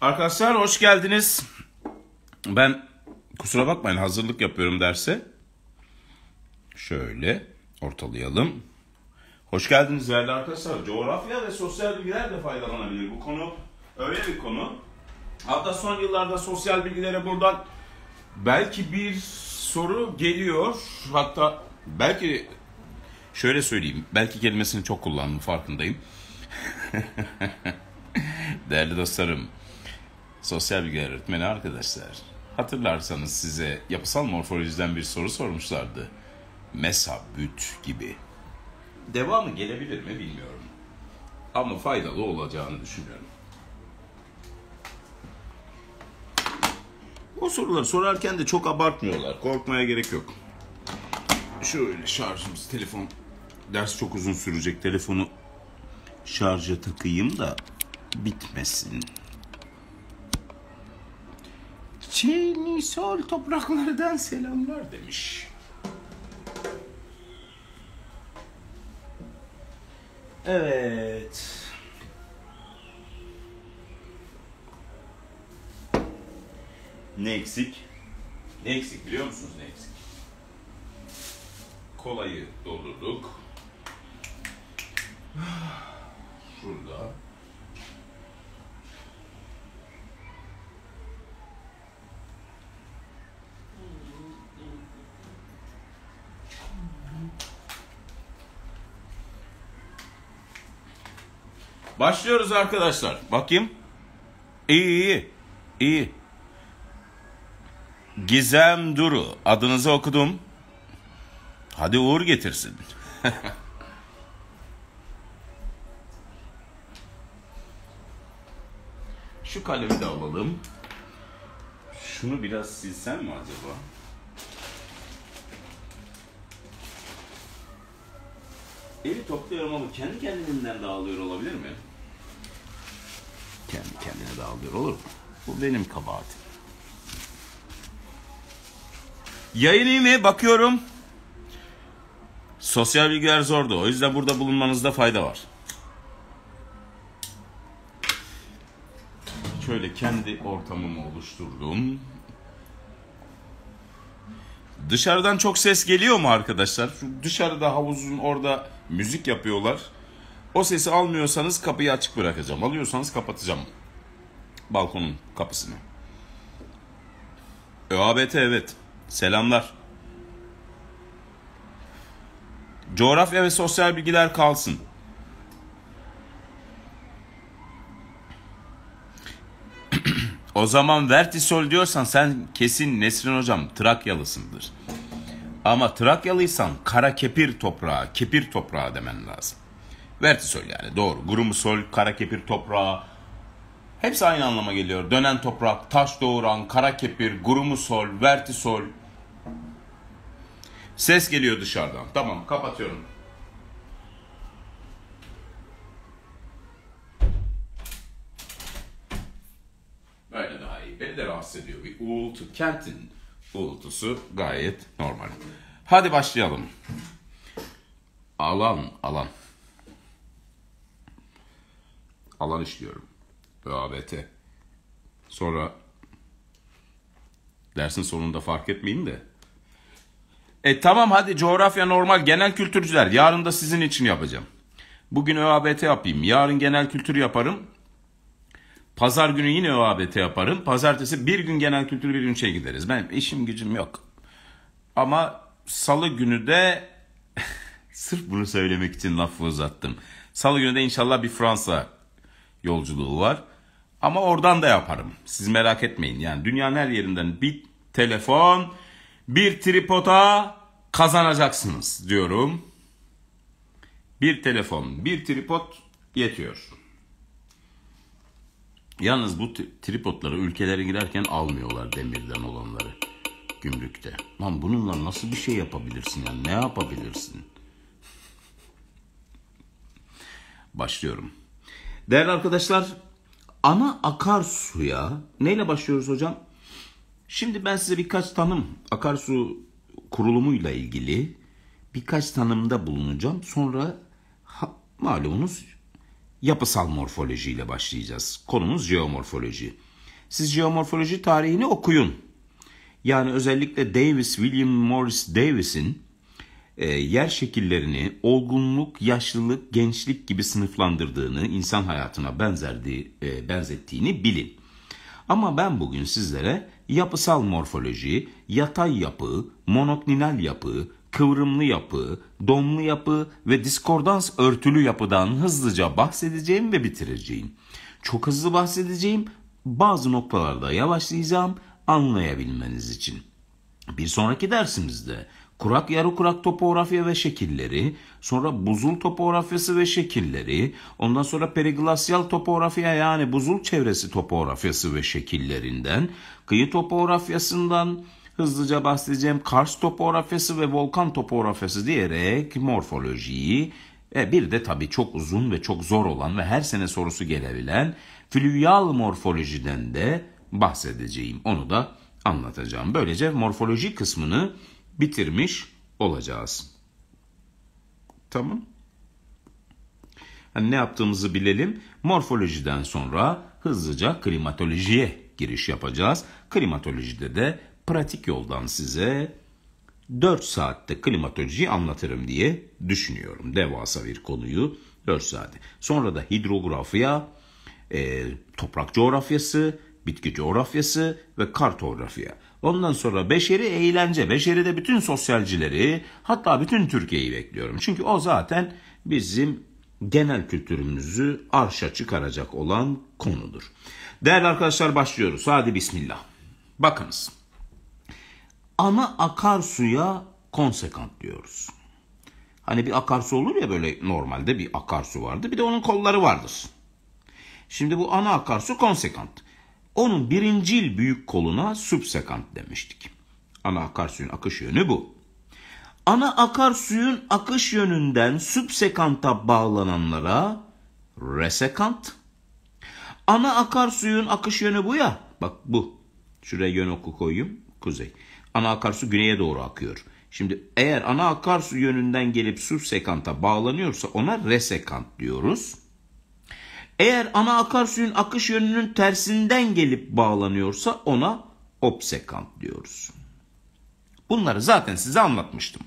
Arkadaşlar hoş geldiniz. Ben kusura bakmayın hazırlık yapıyorum derse. Şöyle ortalayalım. Hoş geldiniz değerli arkadaşlar. Coğrafya ve sosyal bilgiler de faydalanabilir. Bu konu öyle bir konu. Hatta son yıllarda sosyal bilgilere buradan belki bir soru geliyor. Hatta belki şöyle söyleyeyim. Belki kelimesini çok kullandım farkındayım. Değerli dostlarım, sosyal bilgiler öğretmeni arkadaşlar. Hatırlarsanız size yapısal morfolojiden bir soru sormuşlardı. Mesabüt gibi. Devamı gelebilir mi bilmiyorum. Ama faydalı olacağını düşünüyorum. O soruları sorarken de çok abartmıyorlar. Korkmaya gerek yok. Şöyle şarjımız telefon. Ders çok uzun sürecek. Telefonu şarja takayım da bitmesin. Çiğni sol topraklardan selamlar demiş. Evet. Ne eksik? Ne eksik biliyor musunuz ne eksik? Kolayı doldurduk. Şurada. Başlıyoruz arkadaşlar. Bakayım. İyi iyi. İyi. Gizem Duru. Adınızı okudum. Hadi uğur getirsin. Şu kalemi de alalım. Şunu biraz silsem mi acaba? Evi topluyorum ama kendi kendinden dağılıyor olabilir mi? Kendi kendine dağılıyor olur mu? Bu benim kabahatim. Yayın iyi mi? Bakıyorum. Sosyal bilgiler zordu. O yüzden burada bulunmanızda fayda var. Şöyle kendi ortamımı oluşturdum. Dışarıdan çok ses geliyor mu arkadaşlar? dışarıda havuzun orada müzik yapıyorlar. O sesi almıyorsanız kapıyı açık bırakacağım. Alıyorsanız kapatacağım balkonun kapısını. ÖABT evet. Selamlar. Coğrafya ve sosyal bilgiler kalsın. o zaman vertisol diyorsan sen kesin Nesrin hocam Trakyalısındır. Ama Trakyalıysan kara kepir toprağı, kepir toprağı demen lazım. Vertisol yani doğru. Gurumsol, kara kepir toprağı. Hepsi aynı anlama geliyor. Dönen toprak, taş doğuran, kara kepir, gurumsol, vertisol. Ses geliyor dışarıdan. Tamam kapatıyorum. Böyle daha iyi. Beni de rahatsız ediyor. Bir uğultu. Kentin uğultusu gayet normal. Hadi başlayalım. Alan, alan. Alan işliyorum. ÖABT. Sonra dersin sonunda fark etmeyin de. E tamam hadi coğrafya normal genel kültürcüler. Yarın da sizin için yapacağım. Bugün ÖABT yapayım. Yarın genel kültür yaparım. Pazar günü yine ÖABT yaparım. Pazartesi bir gün genel kültür bir gün şey gideriz. Ben işim gücüm yok. Ama Salı günü de sırf bunu söylemek için lafı uzattım. Salı günü de inşallah bir Fransa yolculuğu var. Ama oradan da yaparım. Siz merak etmeyin. Yani dünyanın her yerinden bir telefon, bir tripod'a kazanacaksınız diyorum. Bir telefon, bir tripod yetiyor. Yalnız bu tripodları ülkelere girerken almıyorlar demirden olanları gümrükte. Lan bununla nasıl bir şey yapabilirsin ya? Ne yapabilirsin? Başlıyorum. Değerli arkadaşlar, ana akarsuya neyle başlıyoruz hocam? Şimdi ben size birkaç tanım akarsu kurulumuyla ilgili birkaç tanımda bulunacağım. Sonra ha, malumunuz yapısal morfolojiyle başlayacağız. Konumuz jeomorfoloji. Siz jeomorfoloji tarihini okuyun. Yani özellikle Davis, William Morris Davis'in e, yer şekillerini olgunluk, yaşlılık, gençlik gibi sınıflandırdığını, insan hayatına benzerdiği, e, benzettiğini bilin. Ama ben bugün sizlere yapısal morfoloji, yatay yapı, monoklinal yapı, kıvrımlı yapı, donlu yapı ve diskordans örtülü yapıdan hızlıca bahsedeceğim ve bitireceğim. Çok hızlı bahsedeceğim, bazı noktalarda yavaşlayacağım anlayabilmeniz için. Bir sonraki dersimizde kurak yarı kurak topografya ve şekilleri, sonra buzul topografyası ve şekilleri, ondan sonra periglasyal topografya yani buzul çevresi topografyası ve şekillerinden, kıyı topografyasından hızlıca bahsedeceğim Kars topografyası ve volkan topografyası diyerek morfolojiyi e bir de tabii çok uzun ve çok zor olan ve her sene sorusu gelebilen flüyal morfolojiden de bahsedeceğim. Onu da anlatacağım. Böylece morfoloji kısmını bitirmiş olacağız. Tamam. Yani ne yaptığımızı bilelim. Morfolojiden sonra hızlıca klimatolojiye giriş yapacağız. Klimatolojide de pratik yoldan size 4 saatte klimatolojiyi anlatırım diye düşünüyorum. Devasa bir konuyu 4 saatte. Sonra da hidrografiya, e, toprak coğrafyası, bitki coğrafyası ve kartografya. Ondan sonra beşeri eğlence, beşeri de bütün sosyalcileri hatta bütün Türkiye'yi bekliyorum. Çünkü o zaten bizim genel kültürümüzü arşa çıkaracak olan konudur. Değerli arkadaşlar başlıyoruz. Hadi bismillah. Bakınız. Ana akarsuya konsekant diyoruz. Hani bir akarsu olur ya böyle normalde bir akarsu vardı. Bir de onun kolları vardır. Şimdi bu ana akarsu konsekant. Onun birincil büyük koluna subsekant demiştik. Ana akarsuyun akış yönü bu. Ana akarsuyun akış yönünden subsekanta bağlananlara resekant. Ana akarsuyun akış yönü bu ya. Bak bu. Şuraya yön oku koyayım. Kuzey. Ana akarsu güneye doğru akıyor. Şimdi eğer ana akarsu yönünden gelip subsekanta bağlanıyorsa ona resekant diyoruz. Eğer ana akarsuyun akış yönünün tersinden gelip bağlanıyorsa ona obsekant diyoruz. Bunları zaten size anlatmıştım.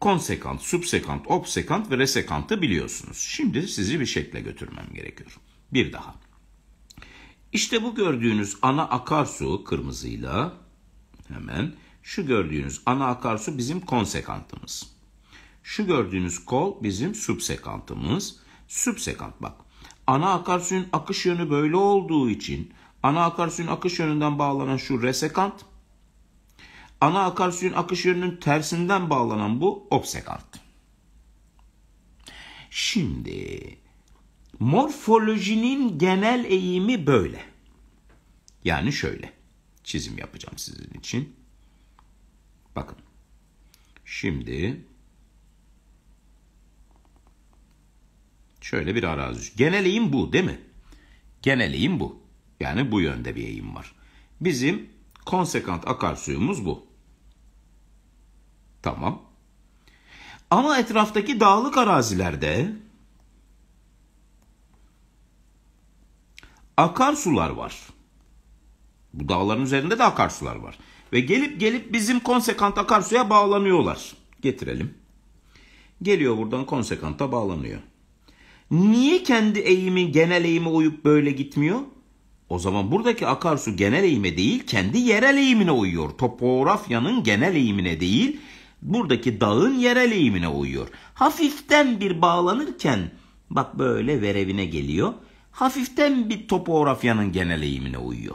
Konsekant, subsekant, obsekant ve resekantı biliyorsunuz. Şimdi sizi bir şekle götürmem gerekiyor. Bir daha. İşte bu gördüğünüz ana akarsu kırmızıyla hemen şu gördüğünüz ana akarsu bizim konsekantımız. Şu gördüğünüz kol bizim subsekantımız. Subsekant bak. Ana akarsuyun akış yönü böyle olduğu için ana akarsuyun akış yönünden bağlanan şu resekant. Ana akarsuyun akış yönünün tersinden bağlanan bu obsekant. Şimdi morfolojinin genel eğimi böyle. Yani şöyle. Çizim yapacağım sizin için. Bakın. Şimdi Şöyle bir arazi. Genel eğim bu değil mi? Genel eğim bu. Yani bu yönde bir eğim var. Bizim konsekant akarsuyumuz bu. Tamam. Ama etraftaki dağlık arazilerde akarsular var. Bu dağların üzerinde de akarsular var. Ve gelip gelip bizim konsekant akarsuya bağlanıyorlar. Getirelim. Geliyor buradan konsekanta bağlanıyor. Niye kendi eğimi, genel eğime uyup böyle gitmiyor? O zaman buradaki akarsu genel eğime değil, kendi yerel eğimine uyuyor. Topografyanın genel eğimine değil, buradaki dağın yerel eğimine uyuyor. Hafiften bir bağlanırken, bak böyle verevine geliyor. Hafiften bir topografyanın genel eğimine uyuyor.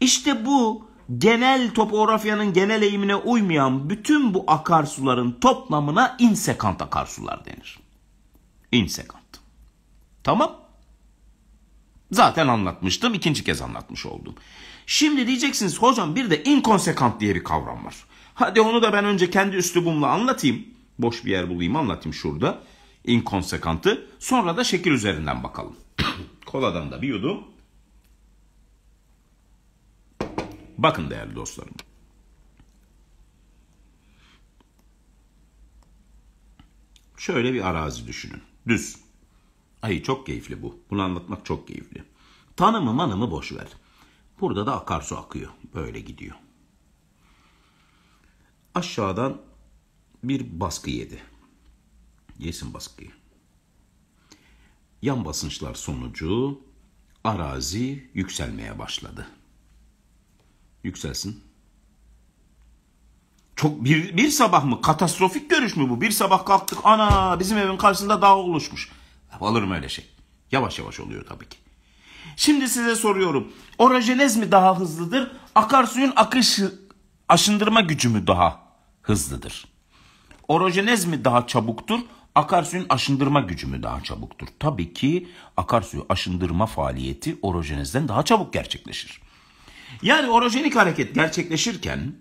İşte bu genel topografyanın genel eğimine uymayan bütün bu akarsuların toplamına insekant akarsular denir. Insekant. Tamam. Zaten anlatmıştım. ikinci kez anlatmış oldum. Şimdi diyeceksiniz hocam bir de inkonsekant diye bir kavram var. Hadi onu da ben önce kendi üslubumla anlatayım. Boş bir yer bulayım anlatayım şurada. Inkonsekantı. Sonra da şekil üzerinden bakalım. Koladan da bir yudum. Bakın değerli dostlarım. Şöyle bir arazi düşünün. Düz. Ay çok keyifli bu. Bunu anlatmak çok keyifli. Tanımı manımı boş ver. Burada da akarsu akıyor. Böyle gidiyor. Aşağıdan bir baskı yedi. Yesin baskıyı. Yan basınçlar sonucu arazi yükselmeye başladı. Yükselsin. Çok bir, bir sabah mı? Katastrofik görüş mü bu? Bir sabah kalktık ana bizim evin karşısında dağ oluşmuş. Alırım öyle şey? Yavaş yavaş oluyor tabii ki. Şimdi size soruyorum. Orajenez mi daha hızlıdır? Akarsuyun akış aşındırma gücü mü daha hızlıdır? Orojenez mi daha çabuktur? Akarsuyun aşındırma gücü mü daha çabuktur? Tabii ki akarsuyu aşındırma faaliyeti orojenezden daha çabuk gerçekleşir. Yani orojenik hareket gerçekleşirken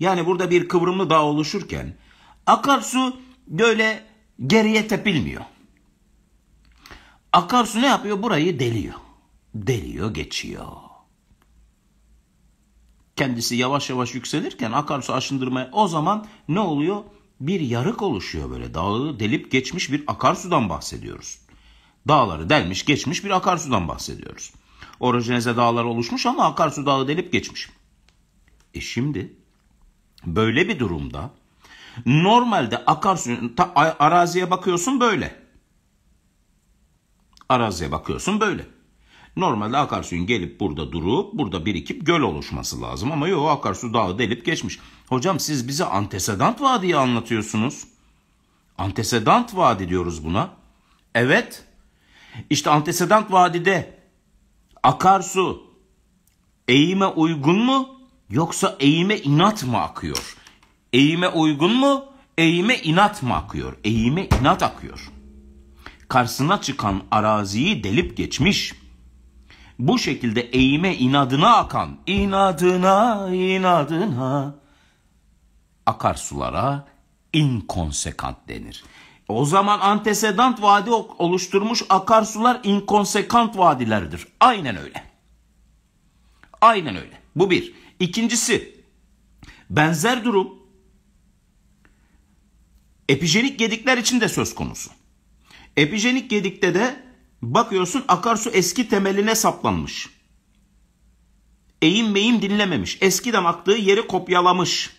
yani burada bir kıvrımlı dağ oluşurken akarsu böyle geriye tepilmiyor. Akarsu ne yapıyor? Burayı deliyor. Deliyor geçiyor. Kendisi yavaş yavaş yükselirken akarsu aşındırmaya o zaman ne oluyor? Bir yarık oluşuyor böyle dağı delip geçmiş bir akarsudan bahsediyoruz. Dağları delmiş geçmiş bir akarsudan bahsediyoruz. Orojenize dağlar oluşmuş ama akarsu dağı delip geçmiş. E şimdi böyle bir durumda normalde akarsu ta, araziye bakıyorsun böyle. Araziye bakıyorsun böyle. Normalde akarsuyun gelip burada durup burada birikip göl oluşması lazım. Ama yok akarsu dağı delip geçmiş. Hocam siz bize antesedant vadiyi anlatıyorsunuz. Antesedant vadi diyoruz buna. Evet. İşte antesedant vadide akarsu eğime uygun mu yoksa eğime inat mı akıyor? Eğime uygun mu? Eğime inat mı akıyor? Eğime inat akıyor karşısına çıkan araziyi delip geçmiş. Bu şekilde eğime inadına akan, inadına inadına akarsulara inkonsekant denir. O zaman antesedant vadi oluşturmuş akarsular inkonsekant vadilerdir. Aynen öyle. Aynen öyle. Bu bir. İkincisi benzer durum epijenik gedikler için de söz konusu. Epijenik gedikte de bakıyorsun akarsu eski temeline saplanmış. Eğim meyim dinlememiş. Eskiden aktığı yeri kopyalamış.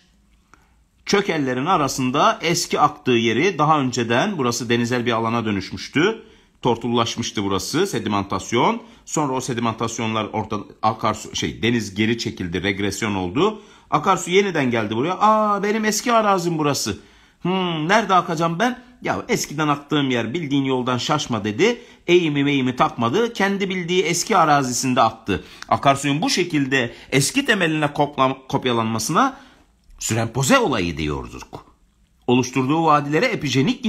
Çökellerin arasında eski aktığı yeri daha önceden burası denizel bir alana dönüşmüştü. Tortullaşmıştı burası sedimentasyon. Sonra o sedimentasyonlar orta akarsu şey deniz geri çekildi regresyon oldu. Akarsu yeniden geldi buraya. Aa benim eski arazim burası. Hmm, nerede akacağım ben? Ya eskiden aktığım yer bildiğin yoldan şaşma dedi. Eğimi meğimi takmadı. Kendi bildiği eski arazisinde attı. Akarsuyun bu şekilde eski temeline kopyalanmasına sürenpoze olayı diyorduk. Oluşturduğu vadilere epijenik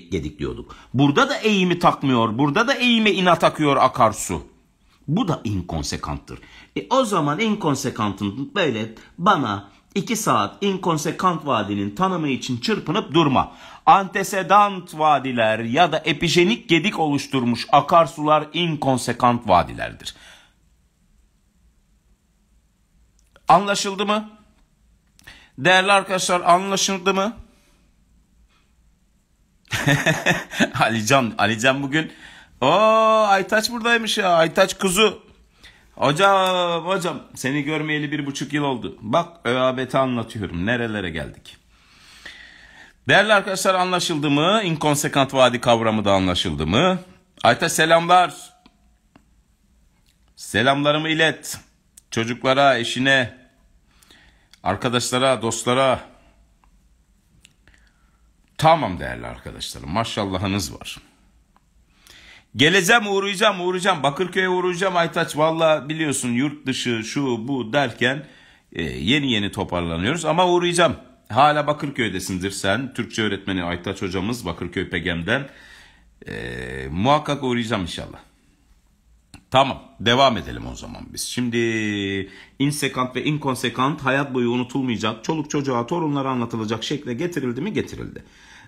gedik diyorduk. Burada da eğimi takmıyor. Burada da eğime inat akıyor akarsu. Bu da inkonsekanttır. E o zaman inkonsekantın böyle bana 2 saat inkonsekant vadinin tanımı için çırpınıp durma. Antesedant vadiler ya da epijenik gedik oluşturmuş akarsular inkonsekant vadilerdir. Anlaşıldı mı? Değerli arkadaşlar anlaşıldı mı? Alican, Alican bugün o Aytaç buradaymış ya. Aytaç kuzu. Hocam hocam seni görmeyeli bir buçuk yıl oldu. Bak ÖABT anlatıyorum nerelere geldik. Değerli arkadaşlar anlaşıldı mı? İnkonsekant vadi kavramı da anlaşıldı mı? Ayta selamlar. Selamlarımı ilet. Çocuklara, eşine, arkadaşlara, dostlara. Tamam değerli arkadaşlarım maşallahınız var. Geleceğim uğrayacağım uğrayacağım Bakırköy'e uğrayacağım Aytaç valla biliyorsun yurt dışı şu bu derken e, yeni yeni toparlanıyoruz ama uğrayacağım. Hala Bakırköy'desindir sen Türkçe öğretmeni Aytaç hocamız Bakırköy Pegem'den e, muhakkak uğrayacağım inşallah. Tamam devam edelim o zaman biz. Şimdi insekant ve inkonsekant hayat boyu unutulmayacak çoluk çocuğa torunlara anlatılacak şekle getirildi mi getirildi.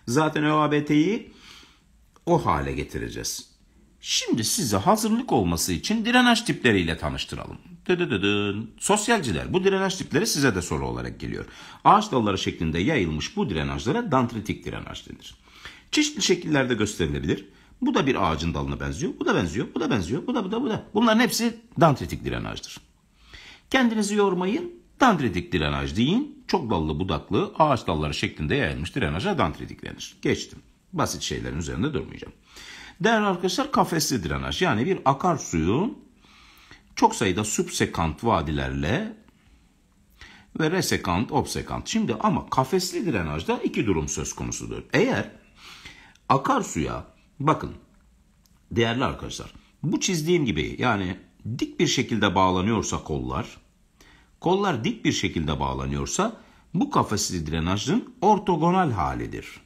Zaten ÖABT'yi o hale getireceğiz. Şimdi size hazırlık olması için direnç tipleriyle tanıştıralım. Dıdıdıdın. Sosyalciler bu direnç tipleri size de soru olarak geliyor. Ağaç dalları şeklinde yayılmış bu dirençlere dantritik direnç denir. Çeşitli şekillerde gösterilebilir. Bu da bir ağacın dalına benziyor. Bu da benziyor. Bu da benziyor. Bu da bu da bu da. Bunların hepsi dantritik dirençtir. Kendinizi yormayın. Dantritik direnç deyin. Çok dallı budaklı ağaç dalları şeklinde yayılmış direnaja dantritik denir. Geçtim. Basit şeylerin üzerinde durmayacağım. Değerli arkadaşlar kafesli drenaj yani bir akarsuyun çok sayıda subsekant vadilerle ve resekant, obsekant. Şimdi ama kafesli drenajda iki durum söz konusudur. Eğer akarsuya bakın değerli arkadaşlar bu çizdiğim gibi yani dik bir şekilde bağlanıyorsa kollar kollar dik bir şekilde bağlanıyorsa bu kafesli drenajın ortogonal halidir.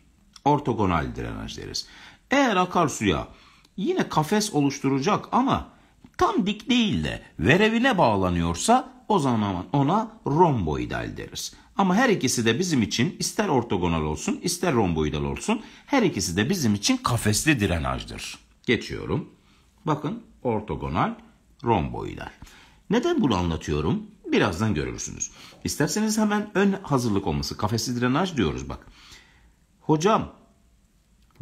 Ortogonal drenaj deriz. Eğer akarsuya yine kafes oluşturacak ama tam dik değil de verevine bağlanıyorsa o zaman ona romboidal deriz. Ama her ikisi de bizim için ister ortogonal olsun ister romboidal olsun her ikisi de bizim için kafesli drenajdır. Geçiyorum. Bakın ortogonal, romboidal. Neden bunu anlatıyorum? Birazdan görürsünüz. İsterseniz hemen ön hazırlık olması. Kafesli drenaj diyoruz bak. Hocam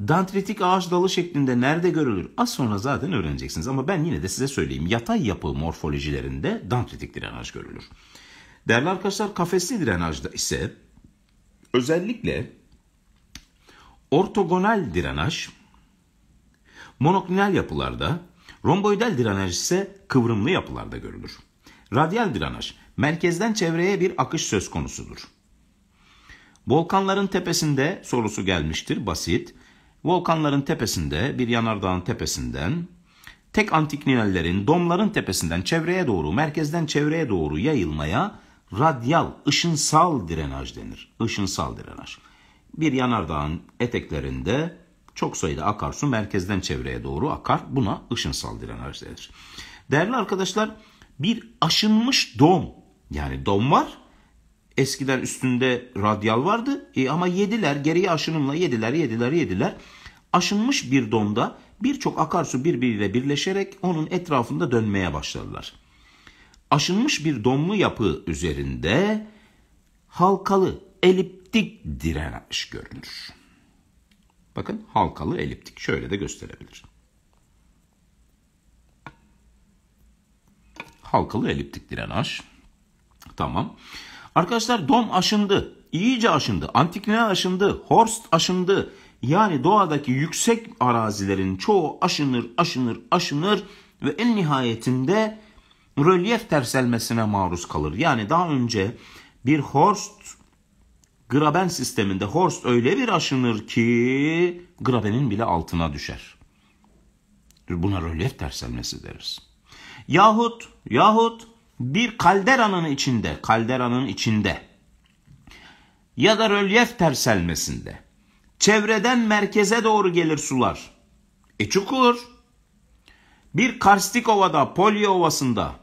Dantritik ağaç dalı şeklinde nerede görülür? Az sonra zaten öğreneceksiniz ama ben yine de size söyleyeyim. Yatay yapı morfolojilerinde dantritik direnaj görülür. Değerli arkadaşlar kafesli direnajda ise özellikle ortogonal direnaj, monoklinal yapılarda, romboidal direnaj ise kıvrımlı yapılarda görülür. Radyal direnaj, merkezden çevreye bir akış söz konusudur. Volkanların tepesinde sorusu gelmiştir, basit volkanların tepesinde bir yanardağın tepesinden tek antik antiklinallerin domların tepesinden çevreye doğru merkezden çevreye doğru yayılmaya radyal ışınsal direnaj denir. Işınsal direnaj. Bir yanardağın eteklerinde çok sayıda akarsu merkezden çevreye doğru akar. Buna ışınsal direnaj denir. Değerli arkadaşlar bir aşınmış dom yani dom var Eskiden üstünde radyal vardı e, ama yediler geriye aşınımla yediler yediler yediler. Aşınmış bir donda birçok akarsu birbiriyle birleşerek onun etrafında dönmeye başladılar. Aşınmış bir donlu yapı üzerinde halkalı eliptik direnç görünür. Bakın halkalı eliptik şöyle de gösterebilir. Halkalı eliptik direnç. Tamam. Arkadaşlar Dom aşındı. İyice aşındı. Antiklinal aşındı. Horst aşındı. Yani doğadaki yüksek arazilerin çoğu aşınır, aşınır, aşınır ve en nihayetinde rölyef terselmesine maruz kalır. Yani daha önce bir Horst Graben sisteminde Horst öyle bir aşınır ki Graben'in bile altına düşer. Buna rölyef terselmesi deriz. Yahut, yahut bir kalderanın içinde, kalderanın içinde ya da rölyef terselmesinde çevreden merkeze doğru gelir sular. E çukur. Bir karstik ovada, polyo ovasında.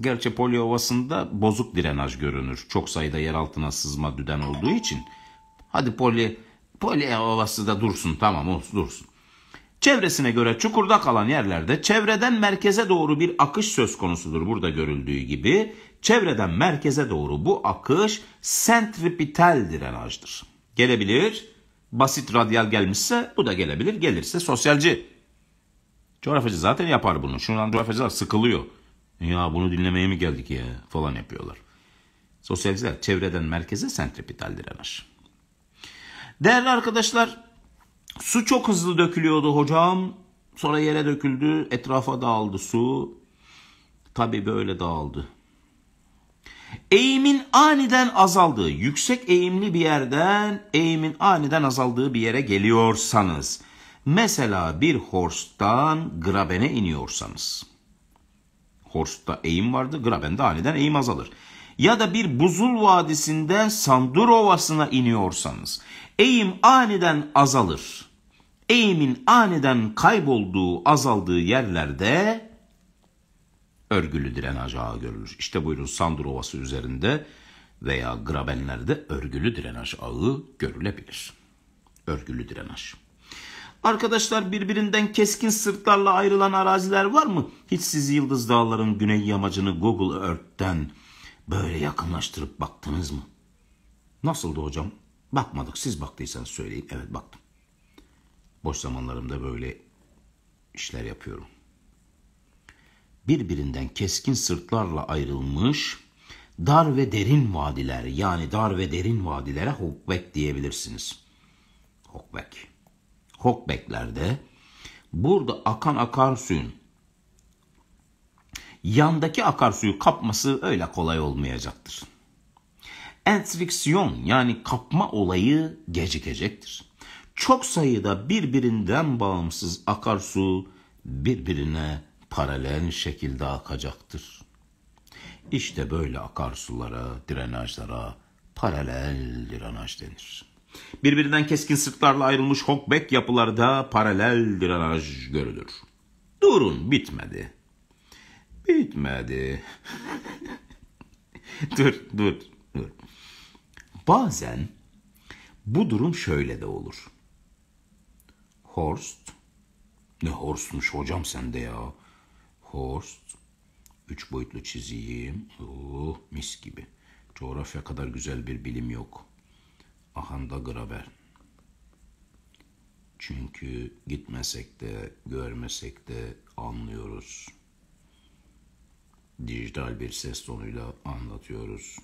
Gerçi polyo ovasında bozuk direnaj görünür. Çok sayıda yer altına sızma düden olduğu için. Hadi poli, polyo ovası da dursun tamam olsun dursun. Çevresine göre çukurda kalan yerlerde çevreden merkeze doğru bir akış söz konusudur burada görüldüğü gibi. Çevreden merkeze doğru bu akış sentripital direnajdır. Gelebilir, basit radyal gelmişse bu da gelebilir, gelirse sosyalci. Coğrafyacı zaten yapar bunu. Şundan coğrafyacılar sıkılıyor. Ya bunu dinlemeye mi geldik ya falan yapıyorlar. Sosyalciler çevreden merkeze sentripital direnir. Değerli arkadaşlar Su çok hızlı dökülüyordu hocam. Sonra yere döküldü, etrafa dağıldı su. Tabii böyle dağıldı. Eğimin aniden azaldığı, yüksek eğimli bir yerden eğimin aniden azaldığı bir yere geliyorsanız, mesela bir horsttan grabene iniyorsanız, Horst'ta eğim vardı, Graben'de aniden eğim azalır. Ya da bir buzul vadisinden Sandur Ovası'na iniyorsanız eğim aniden azalır eğimin aniden kaybolduğu, azaldığı yerlerde örgülü direnaj ağı görülür. İşte buyurun Sandur Ovası üzerinde veya grabenlerde örgülü direnaj ağı görülebilir. Örgülü direnaj. Arkadaşlar birbirinden keskin sırtlarla ayrılan araziler var mı? Hiç siz Yıldız Dağları'nın güney yamacını Google Earth'ten böyle yakınlaştırıp baktınız mı? Nasıldı hocam? Bakmadık. Siz baktıysanız söyleyin. Evet baktım. Boş zamanlarımda böyle işler yapıyorum. Birbirinden keskin sırtlarla ayrılmış dar ve derin vadiler yani dar ve derin vadilere Hokbek diyebilirsiniz. Hokbek. Hokbeklerde burada akan akarsuyun yandaki akarsuyu kapması öyle kolay olmayacaktır. Entriksiyon yani kapma olayı gecikecektir çok sayıda birbirinden bağımsız akarsu birbirine paralel şekilde akacaktır. İşte böyle akarsulara, drenajlara paralel drenaj denir. Birbirinden keskin sırtlarla ayrılmış hokbek yapılarda paralel drenaj görülür. Durun bitmedi. Bitmedi. dur, dur, dur. Bazen bu durum şöyle de olur. Horst. Ne Horst'muş hocam sende ya. Horst. Üç boyutlu çizeyim. Oh, mis gibi. Coğrafya kadar güzel bir bilim yok. Ahanda Graver. Çünkü gitmesek de görmesek de anlıyoruz. Dijital bir ses tonuyla anlatıyoruz.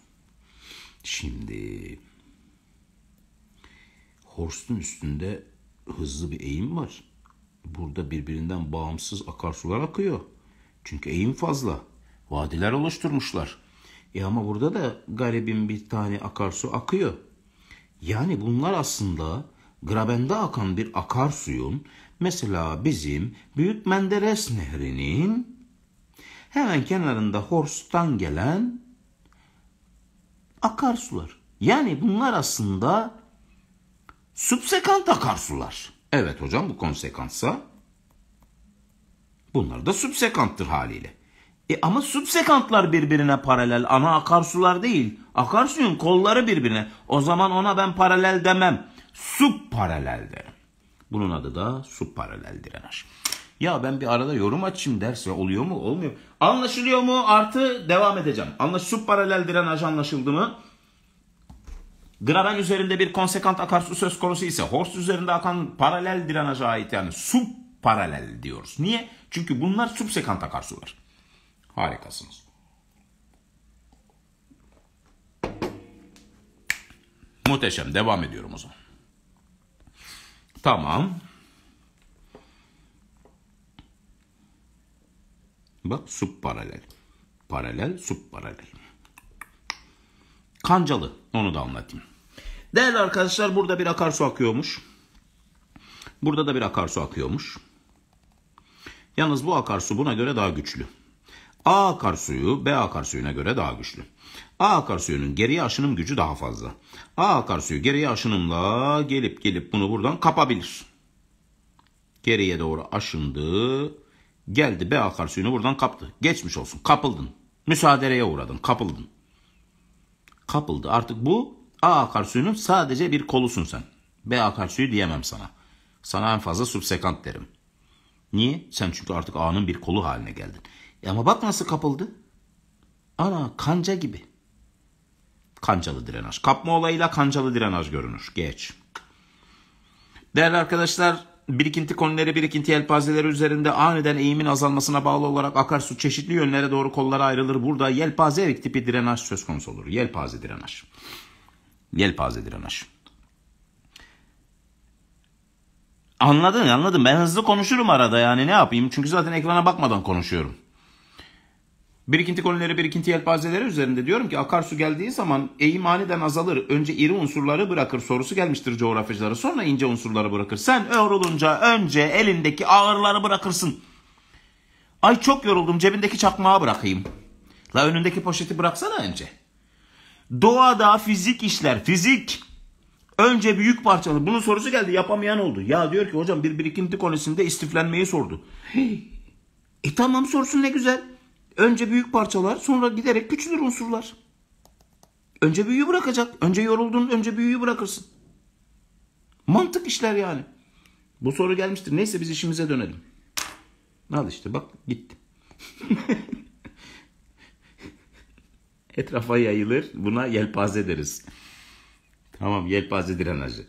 Şimdi Horst'un üstünde hızlı bir eğim var. Burada birbirinden bağımsız akarsular akıyor. Çünkü eğim fazla. Vadiler oluşturmuşlar. E ama burada da garibin bir tane akarsu akıyor. Yani bunlar aslında Graben'de akan bir akarsuyun mesela bizim Büyük Menderes Nehri'nin hemen kenarında Horst'tan gelen akarsular. Yani bunlar aslında Subsekant akarsular. Evet hocam bu konsekansa bunlar da subsekanttır haliyle. E ama subsekantlar birbirine paralel. Ana akarsular değil. Akarsuyun kolları birbirine. O zaman ona ben paralel demem. Sub paralel derim. Bunun adı da sub paralel direner. Ya ben bir arada yorum açayım derse oluyor mu olmuyor mu? Anlaşılıyor mu artı devam edeceğim. Anlaş sub paralel direnaj anlaşıldı mı? Graben üzerinde bir konsekant akarsu söz konusu ise Horst üzerinde akan paralel diranaja ait yani sub paralel diyoruz. Niye? Çünkü bunlar subsekant akarsular. Harikasınız. Muhteşem. Devam ediyorum o zaman. Tamam. Bak sub paralel. Paralel sub paralel. Kancalı. Onu da anlatayım. Değerli arkadaşlar burada bir akarsu akıyormuş. Burada da bir akarsu akıyormuş. Yalnız bu akarsu buna göre daha güçlü. A akarsuyu B akarsuyuna göre daha güçlü. A akarsuyunun geriye aşınım gücü daha fazla. A akarsuyu geriye aşınımla gelip gelip bunu buradan kapabilir. Geriye doğru aşındı. Geldi B akarsuyunu buradan kaptı. Geçmiş olsun kapıldın. Müsaadeye uğradın kapıldın. Kapıldı artık bu A akarsuyunun sadece bir kolusun sen. B akarsuyu diyemem sana. Sana en fazla subsekant derim. Niye? Sen çünkü artık A'nın bir kolu haline geldin. E ama bak nasıl kapıldı. Ana kanca gibi. Kancalı direnaj. Kapma olayıyla kancalı direnaj görünür. Geç. Değerli arkadaşlar birikinti konuları birikinti yelpazeleri üzerinde aniden eğimin azalmasına bağlı olarak akarsu çeşitli yönlere doğru kollara ayrılır. Burada yelpaze erik tipi direnaj söz konusu olur. Yelpaze direnaj. Yelpazedir anaş. Anladın anladım. Ben hızlı konuşurum arada yani ne yapayım? Çünkü zaten ekrana bakmadan konuşuyorum. Birikinti konuları, birikinti yelpazeleri üzerinde diyorum ki akarsu geldiği zaman eğim aniden azalır. Önce iri unsurları bırakır sorusu gelmiştir coğrafyacılara. Sonra ince unsurları bırakır. Sen yorulunca önce elindeki ağırları bırakırsın. Ay çok yoruldum cebindeki çakmağı bırakayım. La önündeki poşeti bıraksana önce.'' Doğada fizik işler, fizik. Önce büyük parçalı. Bunun sorusu geldi yapamayan oldu. Ya diyor ki hocam bir birikinti konusunda istiflenmeyi sordu. Hey. E tamam sorsun ne güzel. Önce büyük parçalar sonra giderek küçülür unsurlar. Önce büyüğü bırakacak. Önce yoruldun önce büyüğü bırakırsın. Mantık işler yani. Bu soru gelmiştir. Neyse biz işimize dönelim. Al işte bak gitti. etrafa yayılır. Buna yelpaze deriz. Tamam yelpaze drenajı.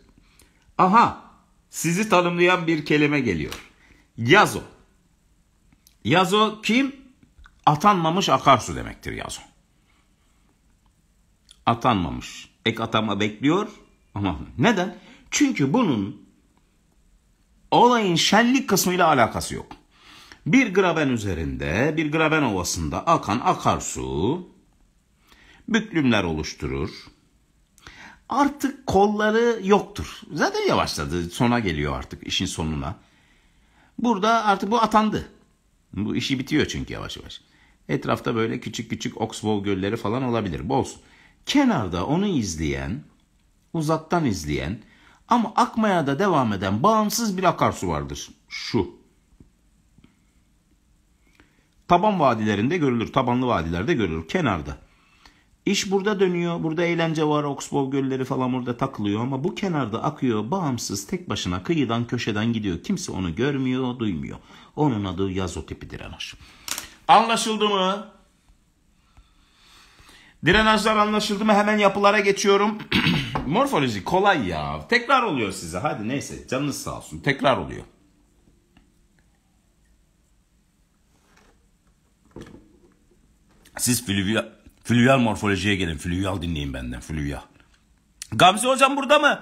Aha sizi tanımlayan bir kelime geliyor. Yazo. Yazo kim? Atanmamış akarsu demektir yazo. Atanmamış. Ek atama bekliyor ama neden? Çünkü bunun olayın şenlik kısmıyla alakası yok. Bir graben üzerinde, bir graben ovasında akan akarsu büklümler oluşturur. Artık kolları yoktur. Zaten yavaşladı. Sona geliyor artık işin sonuna. Burada artık bu atandı. Bu işi bitiyor çünkü yavaş yavaş. Etrafta böyle küçük küçük Oxbow gölleri falan olabilir. Bol. Kenarda onu izleyen, uzaktan izleyen ama akmaya da devam eden bağımsız bir akarsu vardır. Şu. Taban vadilerinde görülür. Tabanlı vadilerde görülür. Kenarda. İş burada dönüyor. Burada eğlence var. Oxbow gölleri falan burada takılıyor ama bu kenarda akıyor. Bağımsız tek başına kıyıdan köşeden gidiyor. Kimse onu görmüyor, duymuyor. Onun adı yazo tipi drenaj. Anlaşıldı mı? Drenajlar anlaşıldı mı? Hemen yapılara geçiyorum. Morfoloji kolay ya. Tekrar oluyor size. Hadi neyse canınız sağ olsun. Tekrar oluyor. Siz flüviyal Flüyal morfolojiye gelin. Flüyal dinleyin benden. Flüyal. Gamze hocam burada mı?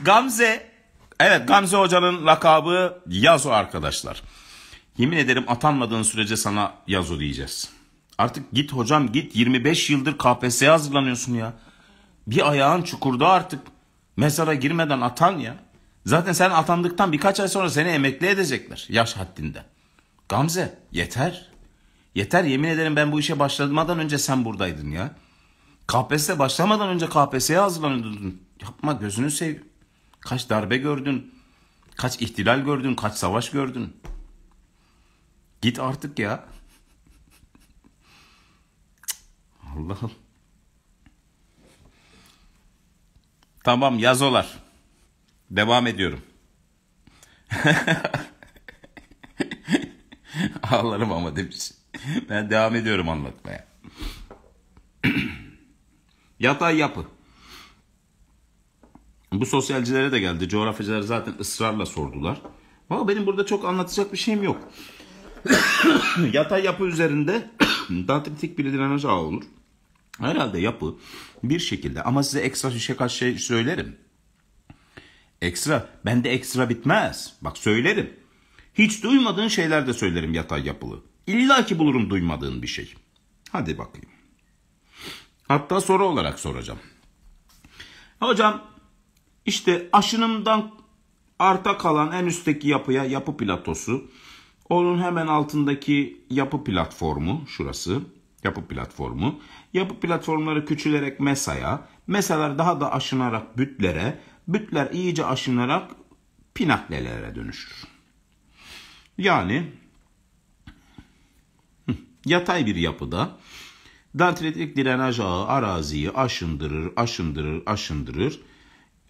Gamze. Evet Gamze hocanın lakabı Yazo arkadaşlar. Yemin ederim atanmadığın sürece sana Yazo diyeceğiz. Artık git hocam git 25 yıldır KPSS'ye hazırlanıyorsun ya. Bir ayağın çukurda artık. Mezara girmeden atan ya. Zaten sen atandıktan birkaç ay sonra seni emekli edecekler yaş haddinde. Gamze yeter. Yeter yemin ederim ben bu işe başlamadan önce sen buradaydın ya. KPSS'e başlamadan önce KPSS'ye hazırlanıyordun. Yapma gözünü sev. Kaç darbe gördün. Kaç ihtilal gördün. Kaç savaş gördün. Git artık ya. Allah Allah. Tamam yazolar. Devam ediyorum. Ağlarım ama demiş. ben devam ediyorum anlatmaya. Yatay yapı. Bu sosyalcilere de geldi. Coğrafyacılar zaten ısrarla sordular. Ama benim burada çok anlatacak bir şeyim yok. Yatay yapı üzerinde dantritik bir direnç ağı olur. Herhalde yapı bir şekilde ama size ekstra şişe kaç şey söylerim. Ekstra. Bende ekstra bitmez. Bak söylerim. Hiç duymadığın şeyler de söylerim yatay yapılı. İlla ki bulurum duymadığın bir şey. Hadi bakayım. Hatta soru olarak soracağım. Hocam işte aşınımdan arta kalan en üstteki yapıya yapı platosu. Onun hemen altındaki yapı platformu şurası. Yapı platformu. Yapı platformları küçülerek mesaya. Mesalar daha da aşınarak bütlere. Bütler iyice aşınarak pinaklelere dönüşür. Yani Yatay bir yapıda dantiletik direnaj ağı araziyi aşındırır, aşındırır, aşındırır.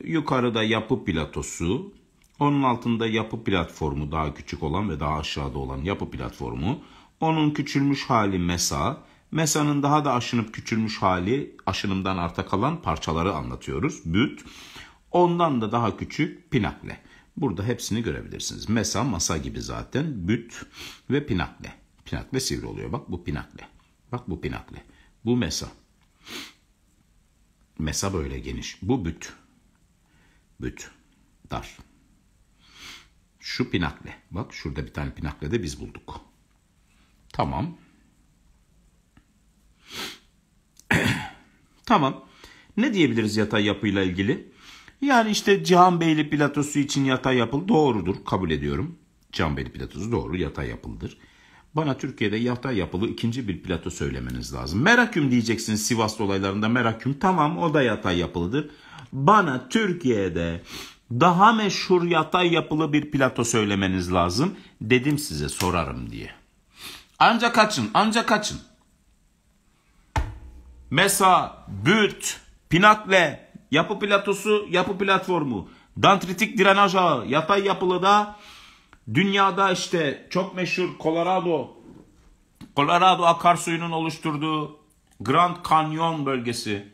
Yukarıda yapı platosu, onun altında yapı platformu daha küçük olan ve daha aşağıda olan yapı platformu. Onun küçülmüş hali mesa, mesanın daha da aşınıp küçülmüş hali aşınımdan arta kalan parçaları anlatıyoruz. Büt. Ondan da daha küçük pinakle. Burada hepsini görebilirsiniz. Mesa masa gibi zaten büt ve pinakle. Pinakle sivri oluyor. Bak bu pinakle. Bak bu pinakle. Bu mesa. Mesa böyle geniş. Bu büt. Büt. Dar. Şu pinakle. Bak şurada bir tane pinakle de biz bulduk. Tamam. tamam. Ne diyebiliriz yatay yapıyla ilgili? Yani işte Cihanbeyli platosu için yatay yapıl doğrudur. Kabul ediyorum. Cihanbeyli platosu doğru yatay yapıldır. Bana Türkiye'de yata yapılı ikinci bir plato söylemeniz lazım. Meraküm diyeceksiniz Sivas olaylarında Meraküm. Tamam o da yatay yapılıdır. Bana Türkiye'de daha meşhur yatay yapılı bir plato söylemeniz lazım. Dedim size sorarım diye. Ancak kaçın, ancak kaçın. Mesa, Bürt, Pinakle, Yapı Platosu, Yapı Platformu, Dantritik Drenaj Ağı, Yatay da. Dünyada işte çok meşhur Colorado, Colorado akarsuyunun oluşturduğu Grand Canyon bölgesi.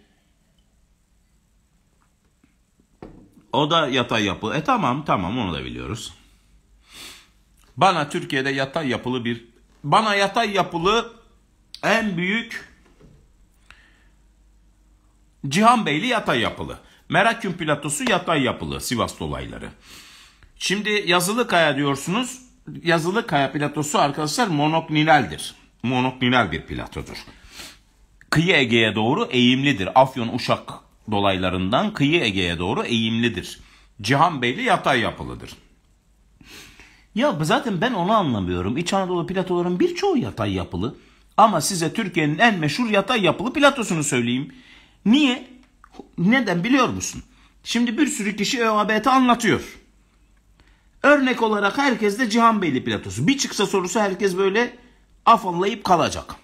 O da yatay yapı. E tamam tamam onu da biliyoruz. Bana Türkiye'de yatay yapılı bir bana yatay yapılı en büyük Cihan Beyli yatay yapılı. Merakün platosu yatay yapılı Sivas dolayları. Şimdi yazılı kaya diyorsunuz. Yazılı kaya platosu arkadaşlar monoklinaldir. Monoklinal bir platodur. Kıyı Ege'ye doğru eğimlidir. Afyon Uşak dolaylarından kıyı Ege'ye doğru eğimlidir. Cihanbeyli yatay yapılıdır. Ya zaten ben onu anlamıyorum. İç Anadolu platoların birçoğu yatay yapılı. Ama size Türkiye'nin en meşhur yatay yapılı platosunu söyleyeyim. Niye? Neden biliyor musun? Şimdi bir sürü kişi ÖABT anlatıyor. Örnek olarak herkes de Cihanbeyli platosu. Bir çıksa sorusu herkes böyle afallayıp kalacak.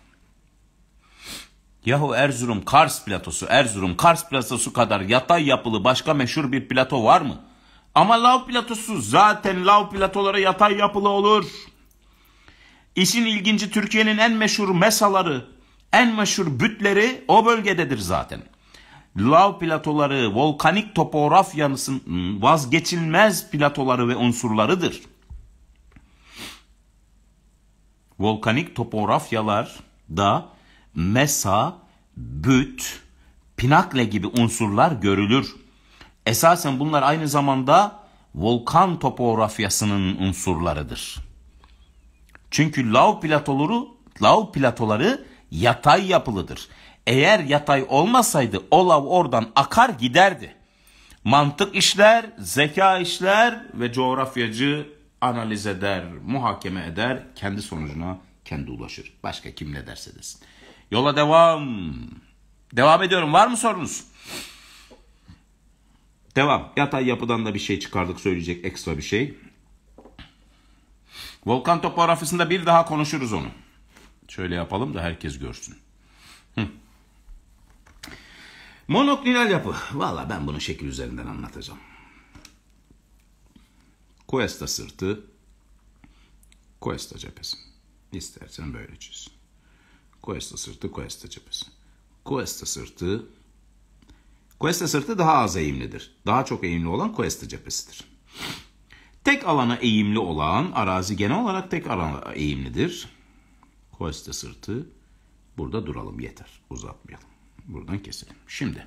Yahu Erzurum Kars platosu, Erzurum Kars platosu kadar yatay yapılı başka meşhur bir plato var mı? Ama lav platosu zaten lav Plato'lara yatay yapılı olur. İşin ilginci Türkiye'nin en meşhur mesaları, en meşhur bütleri o bölgededir zaten.'' lav platoları, volkanik topografyanın hmm, vazgeçilmez platoları ve unsurlarıdır. Volkanik topografyalar da mesa, büt, pinakle gibi unsurlar görülür. Esasen bunlar aynı zamanda volkan topografyasının unsurlarıdır. Çünkü lav platoları, lav platoları yatay yapılıdır. Eğer yatay olmasaydı olav oradan akar giderdi. Mantık işler, zeka işler ve coğrafyacı analiz eder, muhakeme eder, kendi sonucuna kendi ulaşır. Başka kim ne derse desin. Yola devam. Devam ediyorum. Var mı sorunuz? Devam. Yatay yapıdan da bir şey çıkardık söyleyecek ekstra bir şey. Volkan topografisinde bir daha konuşuruz onu. Şöyle yapalım da herkes görsün. Hı. Monoklinal yapı. Valla ben bunu şekil üzerinden anlatacağım. Cuesta sırtı, Cuesta cephesi. İstersen böyle çiz. Cuesta sırtı, Cuesta cephesi. Cuesta sırtı, Cuesta sırtı daha az eğimlidir. Daha çok eğimli olan Cuesta cephesidir. Tek alana eğimli olan arazi genel olarak tek alana eğimlidir. Cuesta sırtı, burada duralım yeter uzatmayalım. Buradan keselim. Şimdi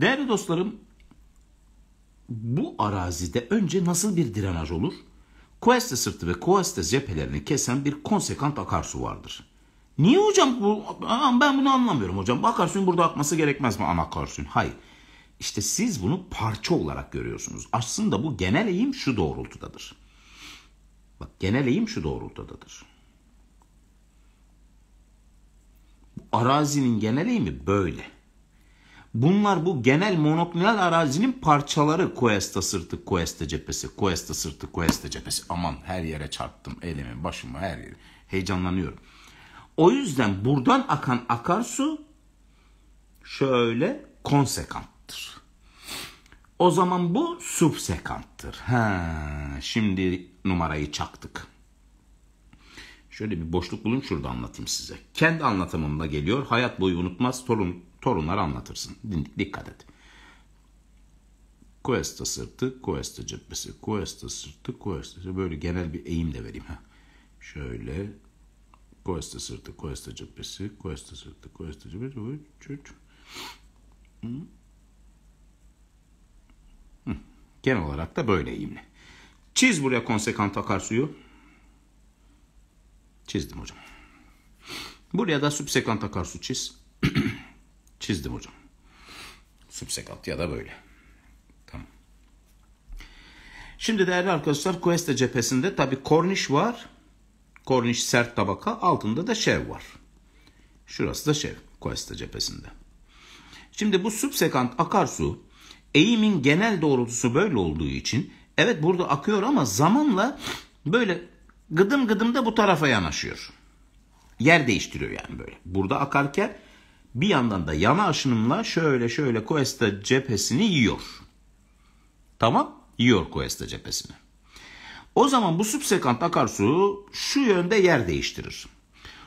değerli dostlarım bu arazide önce nasıl bir drenaj olur? Koeste sırtı ve Koeste cephelerini kesen bir konsekant akarsu vardır. Niye hocam bu, ben bunu anlamıyorum hocam. Bu akarsuyun burada akması gerekmez mi ana akarsuyun? Hayır. İşte siz bunu parça olarak görüyorsunuz. Aslında bu genel eğim şu doğrultudadır. Bak genel eğim şu doğrultudadır. arazinin geneli mi böyle. Bunlar bu genel monoklinal arazinin parçaları Cuesta sırtı, Cuesta cephesi, Cuesta sırtı, Cuesta cephesi. Aman her yere çarptım elimi, başımı her yeri. Heyecanlanıyorum. O yüzden buradan akan akarsu şöyle konsekanttır. O zaman bu subsekanttır. Ha, şimdi numarayı çaktık. Şöyle bir boşluk bulun şurada anlatayım size. Kendi anlatımımla geliyor. Hayat boyu unutmaz torun, torunlar anlatırsın. Dindik Dikkat et. Cuesta sırtı, Cuesta cephesi, Cuesta sırtı, Cuesta Böyle genel bir eğim de vereyim. ha. Şöyle Cuesta sırtı, Cuesta cephesi, Cuesta sırtı, Cuesta cephesi. Genel olarak da böyle eğimli. Çiz buraya konsekant akarsuyu. Çizdim hocam. Buraya da subsekant akarsu çiz. Çizdim hocam. Subsekant ya da böyle. Tamam. Şimdi değerli arkadaşlar Cuesta cephesinde tabi korniş var. Korniş sert tabaka altında da şev var. Şurası da şev Cuesta cephesinde. Şimdi bu subsekant akarsu eğimin genel doğrultusu böyle olduğu için evet burada akıyor ama zamanla böyle gıdım gıdım da bu tarafa yanaşıyor. Yer değiştiriyor yani böyle. Burada akarken bir yandan da yana aşınımla şöyle şöyle Cuesta cephesini yiyor. Tamam yiyor Cuesta cephesini. O zaman bu subsekant akarsu şu yönde yer değiştirir.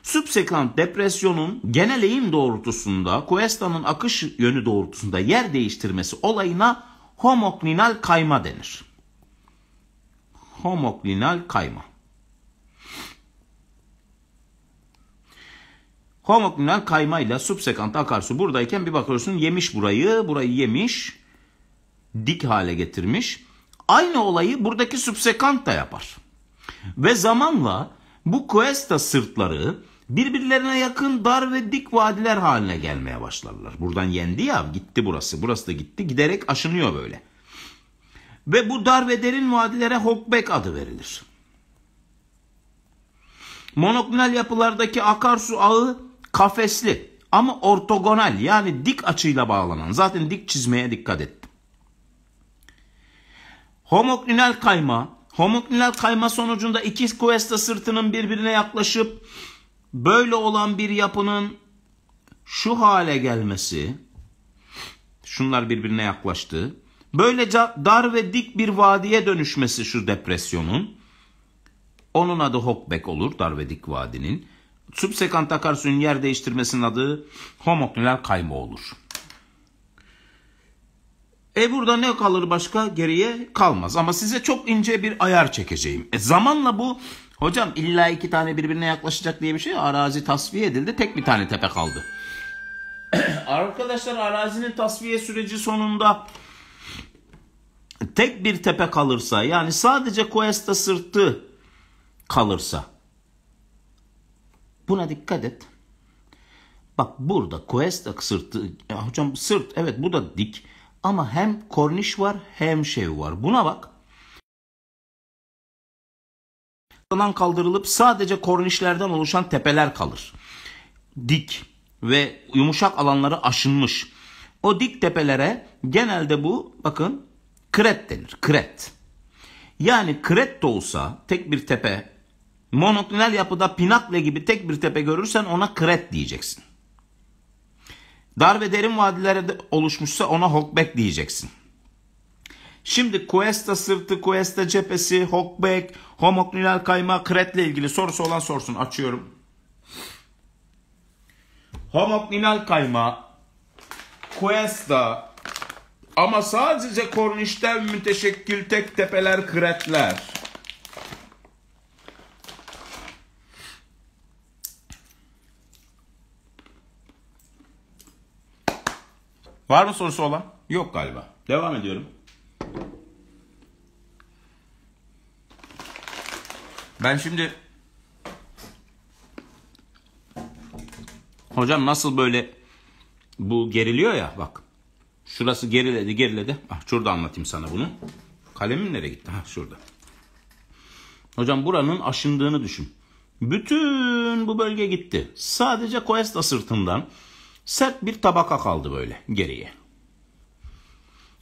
Subsekant depresyonun genel eğim doğrultusunda Cuesta'nın akış yönü doğrultusunda yer değiştirmesi olayına homoklinal kayma denir. Homoklinal kayma. Homoklinen kaymayla subsekant akarsu buradayken bir bakıyorsun yemiş burayı, burayı yemiş, dik hale getirmiş. Aynı olayı buradaki subsekant da yapar. Ve zamanla bu Cuesta sırtları birbirlerine yakın dar ve dik vadiler haline gelmeye başlarlar. Buradan yendi ya gitti burası, burası da gitti giderek aşınıyor böyle. Ve bu dar ve derin vadilere Hokbek adı verilir. Monoklinal yapılardaki akarsu ağı kafesli ama ortogonal yani dik açıyla bağlanan. Zaten dik çizmeye dikkat ettim. Homoklinal kayma. Homoklinal kayma sonucunda iki kuvesta sırtının birbirine yaklaşıp böyle olan bir yapının şu hale gelmesi. Şunlar birbirine yaklaştı. Böylece dar ve dik bir vadiye dönüşmesi şu depresyonun. Onun adı Hokbek olur dar ve dik vadinin. Subsekant akarsuyun yer değiştirmesinin adı homoklonal kayma olur. E burada ne kalır başka? Geriye kalmaz. Ama size çok ince bir ayar çekeceğim. E zamanla bu hocam illa iki tane birbirine yaklaşacak diye bir şey arazi tasfiye edildi. Tek bir tane tepe kaldı. Arkadaşlar arazinin tasfiye süreci sonunda tek bir tepe kalırsa yani sadece Cuesta sırtı kalırsa Buna dikkat et. Bak burada quest sırtı. Ya hocam sırt evet bu da dik. Ama hem korniş var hem şey var. Buna bak. kaldırılıp sadece kornişlerden oluşan tepeler kalır. Dik ve yumuşak alanları aşınmış. O dik tepelere genelde bu bakın kret denir. Kret. Yani kret de olsa tek bir tepe Monoklinal yapıda pinakle gibi tek bir tepe görürsen ona kret diyeceksin. Dar ve derin vadilere oluşmuşsa ona hokbek diyeceksin. Şimdi Cuesta sırtı, Cuesta cephesi, hokbek, homoklinal kayma, kretle ilgili sorusu olan sorsun. Açıyorum. Homoklinal kayma, Cuesta ama sadece kornişten müteşekkil tek tepeler, kretler. Var mı sorusu olan? Yok galiba. Devam ediyorum. Ben şimdi Hocam nasıl böyle bu geriliyor ya bak. Şurası geriledi geriledi. Ah şurada anlatayım sana bunu. Kalemim nereye gitti? Ha şurada. Hocam buranın aşındığını düşün. Bütün bu bölge gitti. Sadece Cuesta sırtından Sert bir tabaka kaldı böyle geriye.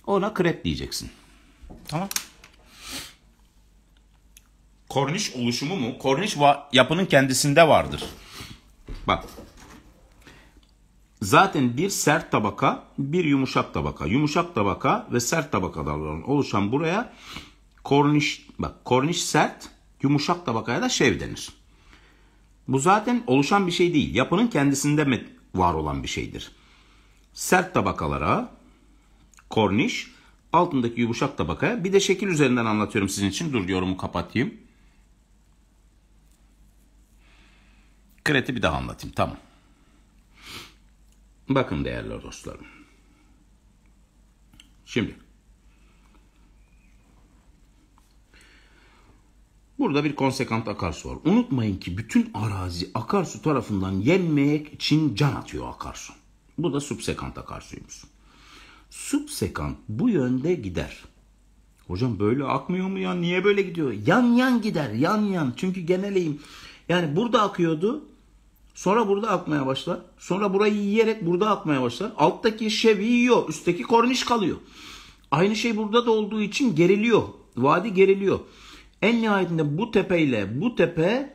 Ona krep diyeceksin. Tamam. Korniş oluşumu mu? Korniş va- yapının kendisinde vardır. Bak. Zaten bir sert tabaka, bir yumuşak tabaka. Yumuşak tabaka ve sert tabakalardan oluşan buraya korniş, bak korniş sert, yumuşak tabakaya da şev denir. Bu zaten oluşan bir şey değil. Yapının kendisinde var olan bir şeydir. Sert tabakalara, korniş, altındaki yumuşak tabakaya bir de şekil üzerinden anlatıyorum sizin için. Dur yorumu kapatayım. Kreti bir daha anlatayım. Tamam. Bakın değerli dostlarım. Şimdi Burada bir konsekant akarsu var. Unutmayın ki bütün arazi akarsu tarafından yenmek için can atıyor akarsu. Bu da subsekant akarsuymuş. Subsekant bu yönde gider. Hocam böyle akmıyor mu ya? Niye böyle gidiyor? Yan yan gider. Yan yan. Çünkü genel Yani burada akıyordu. Sonra burada akmaya başlar. Sonra burayı yiyerek burada akmaya başlar. Alttaki şevi yiyor. Üstteki korniş kalıyor. Aynı şey burada da olduğu için geriliyor. Vadi geriliyor. En nihayetinde bu tepeyle bu tepe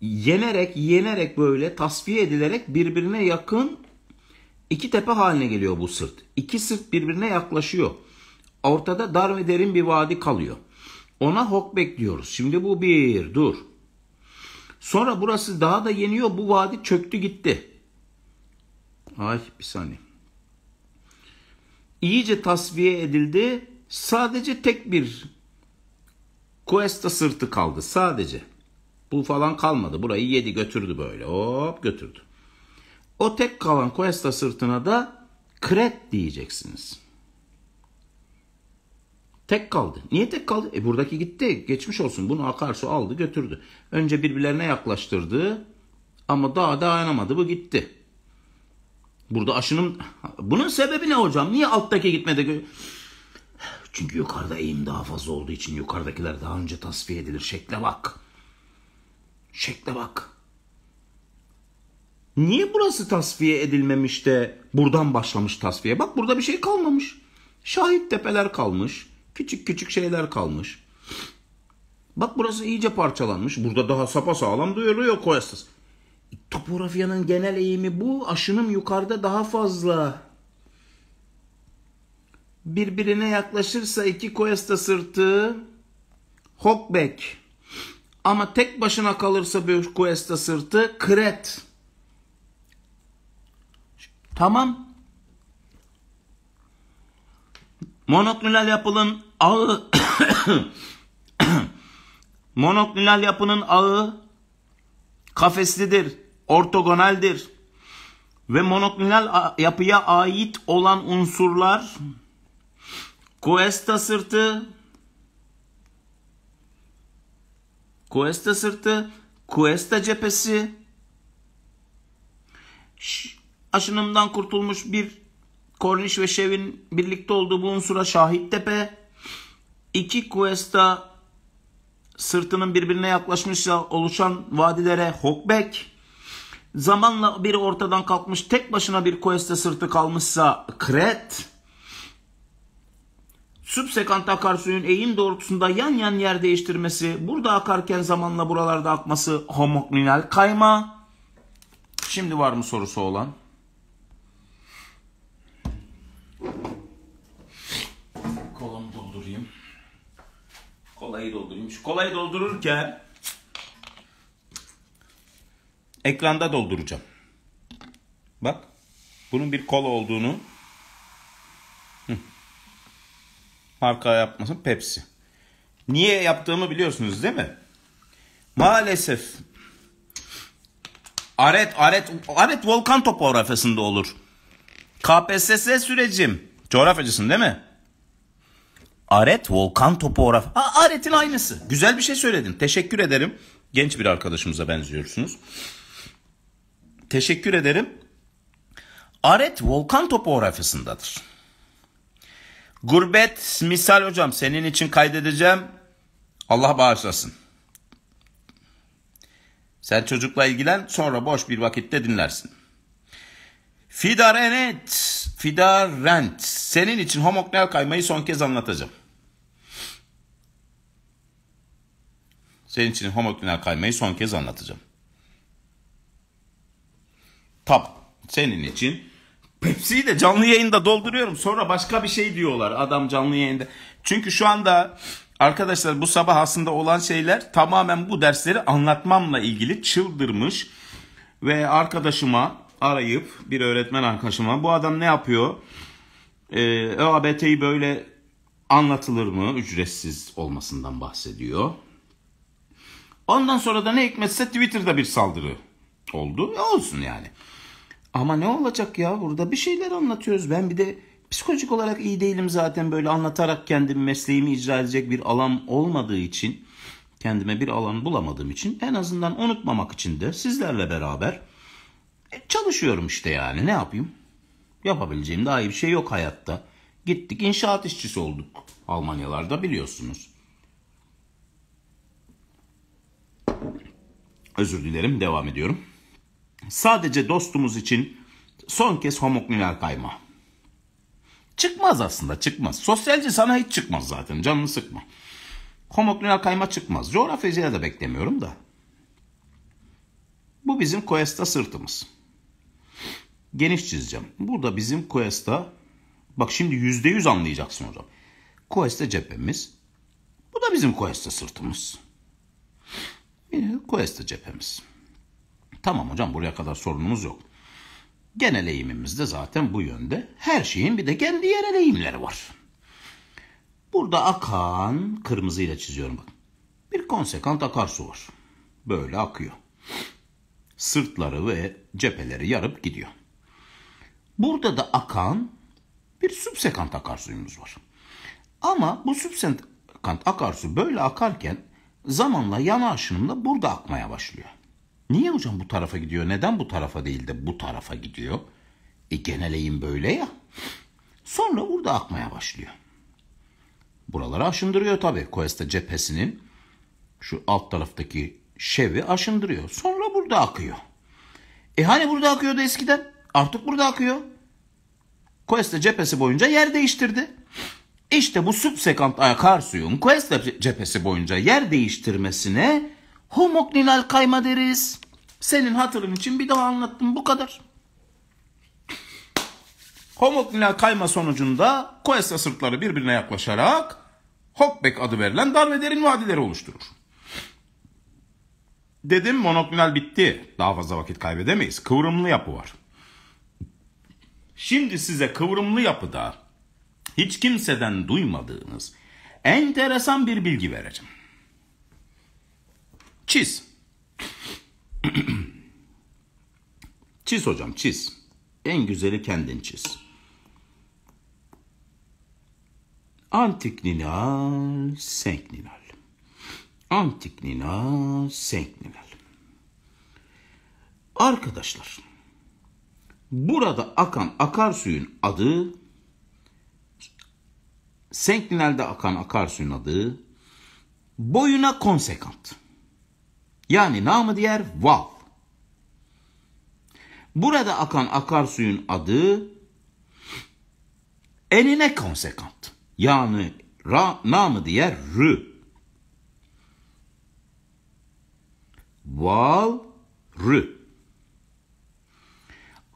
yenerek yenerek böyle tasfiye edilerek birbirine yakın iki tepe haline geliyor bu sırt. İki sırt birbirine yaklaşıyor. Ortada dar ve derin bir vadi kalıyor. Ona Hokbek diyoruz. Şimdi bu bir dur. Sonra burası daha da yeniyor. Bu vadi çöktü gitti. Ay bir saniye. İyice tasfiye edildi. Sadece tek bir Cuesta sırtı kaldı sadece. Bu falan kalmadı. Burayı yedi götürdü böyle. Hop götürdü. O tek kalan Cuesta sırtına da kret diyeceksiniz. Tek kaldı. Niye tek kaldı? E buradaki gitti. Geçmiş olsun. Bunu akarsu aldı götürdü. Önce birbirlerine yaklaştırdı. Ama daha dayanamadı. Bu gitti. Burada aşının... Bunun sebebi ne hocam? Niye alttaki gitmedi? Çünkü yukarıda eğim daha fazla olduğu için yukarıdakiler daha önce tasfiye edilir. Şekle bak. Şekle bak. Niye burası tasfiye edilmemiş de buradan başlamış tasfiye? Bak burada bir şey kalmamış. Şahit tepeler kalmış. Küçük küçük şeyler kalmış. Bak burası iyice parçalanmış. Burada daha sapasağlam duyuruyor Koyasız. E, topografyanın genel eğimi bu. Aşınım yukarıda daha fazla birbirine yaklaşırsa iki koyasta sırtı hokbek. Ama tek başına kalırsa bir koyasta sırtı kret. Tamam. Monoklinal yapının ağı monoklinal yapının ağı kafeslidir, ortogonaldir ve monoklinal yapıya ait olan unsurlar Cuesta sırtı. Cuesta sırtı. Cuesta cephesi. Aşınımdan kurtulmuş bir Korniş ve Şev'in birlikte olduğu bu unsura Şahit Tepe. İki Cuesta sırtının birbirine yaklaşmışça oluşan vadilere Hokbek. Zamanla biri ortadan kalkmış tek başına bir Cuesta sırtı kalmışsa Kret. Sübsekant akarsuyun eğim doğrultusunda yan yan yer değiştirmesi, burada akarken zamanla buralarda akması homoklonal kayma. Şimdi var mı sorusu olan? Kolamı doldurayım. Kolayı doldurayım. Şu kolayı doldururken ekranda dolduracağım. Bak. Bunun bir kola olduğunu marka yapmasın Pepsi. Niye yaptığımı biliyorsunuz değil mi? Maalesef Aret Aret Aret volkan topografisinde olur. KPSS sürecim. Coğrafyacısın değil mi? Aret volkan topografi. Ha, aretin aynısı. Güzel bir şey söyledin. Teşekkür ederim. Genç bir arkadaşımıza benziyorsunuz. Teşekkür ederim. Aret volkan topografisindadır. Gurbet misal hocam senin için kaydedeceğim. Allah bağışlasın. Sen çocukla ilgilen sonra boş bir vakitte dinlersin. Fidarenet, fidarent. Senin için homoklel kaymayı son kez anlatacağım. Senin için homoklel kaymayı son kez anlatacağım. Tab, Senin için Pepsi'yi de canlı yayında dolduruyorum. Sonra başka bir şey diyorlar adam canlı yayında. Çünkü şu anda arkadaşlar bu sabah aslında olan şeyler tamamen bu dersleri anlatmamla ilgili çıldırmış. Ve arkadaşıma arayıp bir öğretmen arkadaşıma bu adam ne yapıyor? Ee, ÖABT'yi böyle anlatılır mı? Ücretsiz olmasından bahsediyor. Ondan sonra da ne hikmetse Twitter'da bir saldırı oldu. E olsun yani. Ama ne olacak ya burada bir şeyler anlatıyoruz. Ben bir de psikolojik olarak iyi değilim zaten böyle anlatarak kendim mesleğimi icra edecek bir alan olmadığı için kendime bir alan bulamadığım için en azından unutmamak için de sizlerle beraber e, çalışıyorum işte yani ne yapayım? Yapabileceğim daha iyi bir şey yok hayatta. Gittik inşaat işçisi olduk Almanyalarda biliyorsunuz. Özür dilerim devam ediyorum. Sadece dostumuz için son kez homokniner kayma. Çıkmaz aslında çıkmaz. Sosyalci sana hiç çıkmaz zaten canını sıkma. Homokniner kayma çıkmaz. Coğrafyacıya da beklemiyorum da. Bu bizim Koyasta sırtımız. Geniş çizeceğim. Burada bizim Koyasta bak şimdi %100 anlayacaksın hocam. Koyasta cephemiz. Bu da bizim Koyasta sırtımız. Koyasta cephemiz. Tamam hocam buraya kadar sorunumuz yok. Genel eğimimiz de zaten bu yönde. Her şeyin bir de kendi yerel eğimleri var. Burada akan kırmızıyla çiziyorum bakın. Bir konsekant akarsu var. Böyle akıyor. Sırtları ve cepheleri yarıp gidiyor. Burada da akan bir subsekant akarsuyumuz var. Ama bu subsekant akarsu böyle akarken zamanla yana aşınımla burada akmaya başlıyor. Niye hocam bu tarafa gidiyor? Neden bu tarafa değil de bu tarafa gidiyor? E genel eğim böyle ya. Sonra burada akmaya başlıyor. Buraları aşındırıyor tabii. Cuesta cephesinin şu alt taraftaki şevi aşındırıyor. Sonra burada akıyor. E hani burada akıyordu eskiden? Artık burada akıyor. Cuesta cephesi boyunca yer değiştirdi. İşte bu subsekant akarsuyun Cuesta cephesi boyunca yer değiştirmesine Homoklinal kayma deriz. Senin hatırın için bir daha anlattım bu kadar. Homoklinal kayma sonucunda koesla sırtları birbirine yaklaşarak Hockbeck adı verilen dar ve derin vadileri oluşturur. Dedim monoklinal bitti. Daha fazla vakit kaybedemeyiz. Kıvrımlı yapı var. Şimdi size kıvrımlı yapıda hiç kimseden duymadığınız enteresan bir bilgi vereceğim. Çiz. çiz hocam çiz. En güzeli kendin çiz. Antik Ninal, Senk Ninal. Antik Ninal, Senk Ninal. Arkadaşlar, burada akan akarsuyun adı, Senk Ninal'de akan akarsuyun adı boyuna konsekant. Yani namı diğer Vav. Burada akan akarsuyun adı enine konsekant. Yani ra, namı diğer rü. Val rü.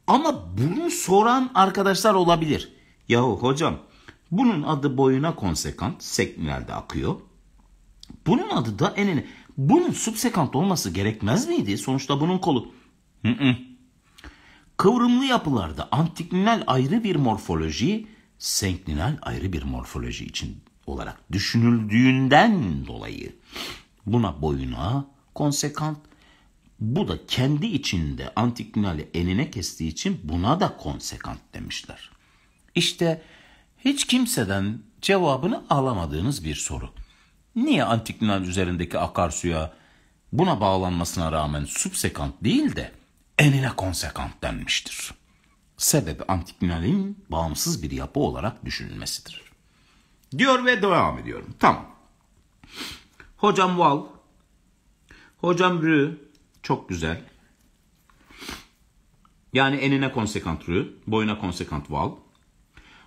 Ama bunu soran arkadaşlar olabilir. Yahu hocam bunun adı boyuna konsekant. Seknilerde akıyor. Bunun adı da enine. Bunun subsekant olması gerekmez miydi? Sonuçta bunun kolu. Hı Kıvrımlı yapılarda antiklinal ayrı bir morfoloji, senklinal ayrı bir morfoloji için olarak düşünüldüğünden dolayı buna boyuna konsekant bu da kendi içinde antiklinali enine kestiği için buna da konsekant demişler. İşte hiç kimseden cevabını alamadığınız bir soru. Niye antik Yunan üzerindeki akarsuya buna bağlanmasına rağmen subsekant değil de enine konsekant denmiştir? Sebebi antik Yunan'ın bağımsız bir yapı olarak düşünülmesidir. Diyor ve devam ediyorum. Tamam. Hocam Val, hocam Rü, çok güzel. Yani enine konsekant Rü, boyuna konsekant Val.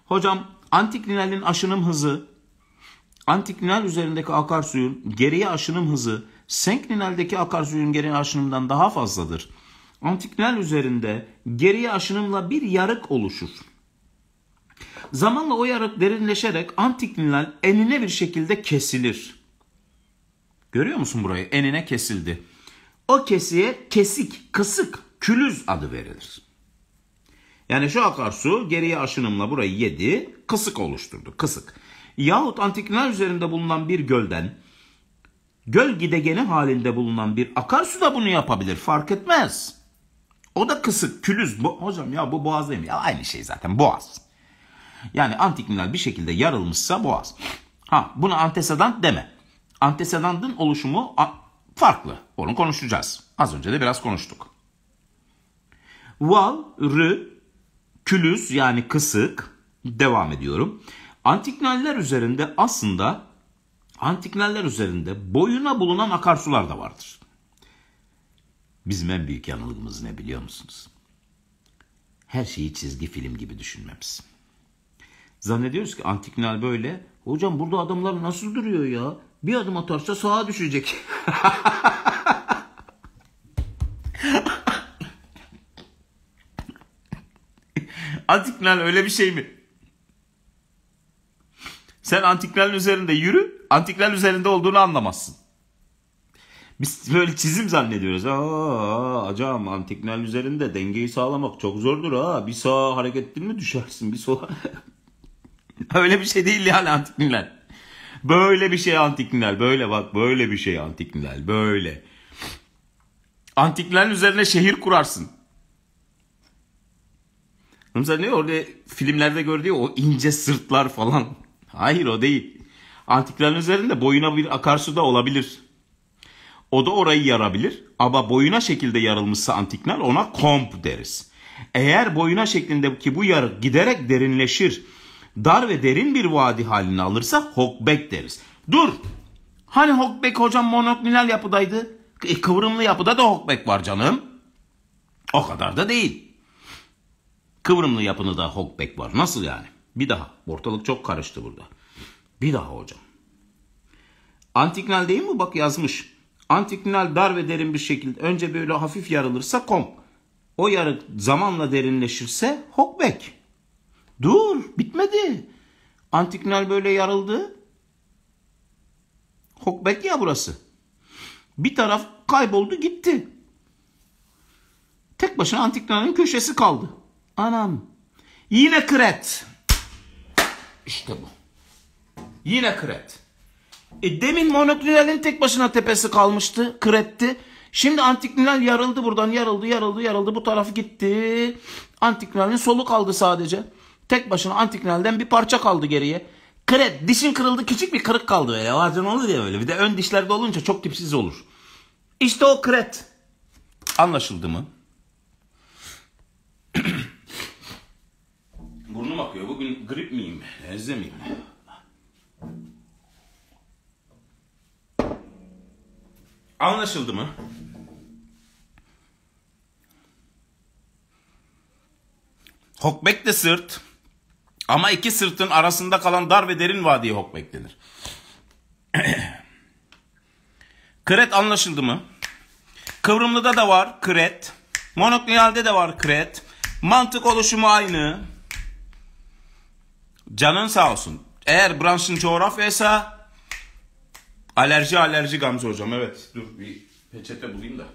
Hocam antik Linal'in aşınım hızı Antiklinal üzerindeki akarsuyun geriye aşınım hızı senklinaldeki akarsuyun geriye aşınımdan daha fazladır. Antiklinal üzerinde geriye aşınımla bir yarık oluşur. Zamanla o yarık derinleşerek antiklinal enine bir şekilde kesilir. Görüyor musun burayı? Enine kesildi. O kesiye kesik, kısık, külüz adı verilir. Yani şu akarsu geriye aşınımla burayı yedi, kısık oluşturdu, kısık yahut Antiknar üzerinde bulunan bir gölden göl gidegeni halinde bulunan bir akarsu da bunu yapabilir. Fark etmez. O da kısık, külüz. Bo Hocam ya bu boğaz değil mi? Ya aynı şey zaten boğaz. Yani antik Yunan bir şekilde yarılmışsa boğaz. Ha buna antesedant deme. Antesedantın oluşumu farklı. Onu konuşacağız. Az önce de biraz konuştuk. Val, rı, külüz yani kısık. Devam ediyorum. Antiknaller üzerinde aslında antiknaller üzerinde boyuna bulunan akarsular da vardır. Bizim en büyük yanılgımız ne biliyor musunuz? Her şeyi çizgi film gibi düşünmemiz. Zannediyoruz ki antiknal böyle. Hocam burada adamlar nasıl duruyor ya? Bir adım atarsa sağa düşecek. antiknal öyle bir şey mi? Sen antiklerin üzerinde yürü, antiklerin üzerinde olduğunu anlamazsın. Biz böyle çizim zannediyoruz. Aa, acam antiklerin üzerinde dengeyi sağlamak çok zordur ha. Bir sağa hareket ettin mi düşersin, bir sola. Öyle bir şey değil yani antiklerin. Böyle bir şey antiklerin. Böyle bak böyle bir şey antiklerin. Böyle. Antiklerin üzerine şehir kurarsın. Mesela ne orada filmlerde gördüğü o ince sırtlar falan. Hayır o değil. Antiklerin üzerinde boyuna bir akarsu da olabilir. O da orayı yarabilir ama boyuna şekilde yarılmışsa antikler ona komp deriz. Eğer boyuna şeklindeki bu yarık giderek derinleşir, dar ve derin bir vadi halini alırsa hokbek deriz. Dur! Hani hokbek hocam monoklinal yapıdaydı? E, kıvrımlı yapıda da hokbek var canım. O kadar da değil. Kıvrımlı yapını da hokbek var. Nasıl yani? Bir daha. Ortalık çok karıştı burada. Bir daha hocam. Antiknal değil mi? Bak yazmış. Antiknal dar ve derin bir şekilde önce böyle hafif yarılırsa kom. O yarık zamanla derinleşirse hokbek. Dur bitmedi. Antiknal böyle yarıldı. Hokbek ya burası. Bir taraf kayboldu gitti. Tek başına antiknalın köşesi kaldı. Anam. Yine kret. İşte bu. Yine kret. E, demin monoklinalin tek başına tepesi kalmıştı. Kretti. Şimdi antiklinal yarıldı buradan. Yarıldı, yarıldı, yarıldı. Bu tarafı gitti. Antiklinalin solu kaldı sadece. Tek başına antiklinalden bir parça kaldı geriye. Kret. Dişin kırıldı. Küçük bir kırık kaldı öyle. Bazen olur ya öyle. Bir de ön dişlerde olunca çok tipsiz olur. İşte o kret. Anlaşıldı mı? Burnum akıyor. Bugün grip miyim? Nezle miyim? Anlaşıldı mı? Hokbek de sırt. Ama iki sırtın arasında kalan dar ve derin vadiye hokbek denir. kret anlaşıldı mı? Kıvrımlıda da var kret. Monoklonalde de var kret. Mantık oluşumu aynı. Canın sağ olsun. Eğer branşın coğrafyaysa alerji alerji Gamze hocam. Evet dur bir peçete bulayım da.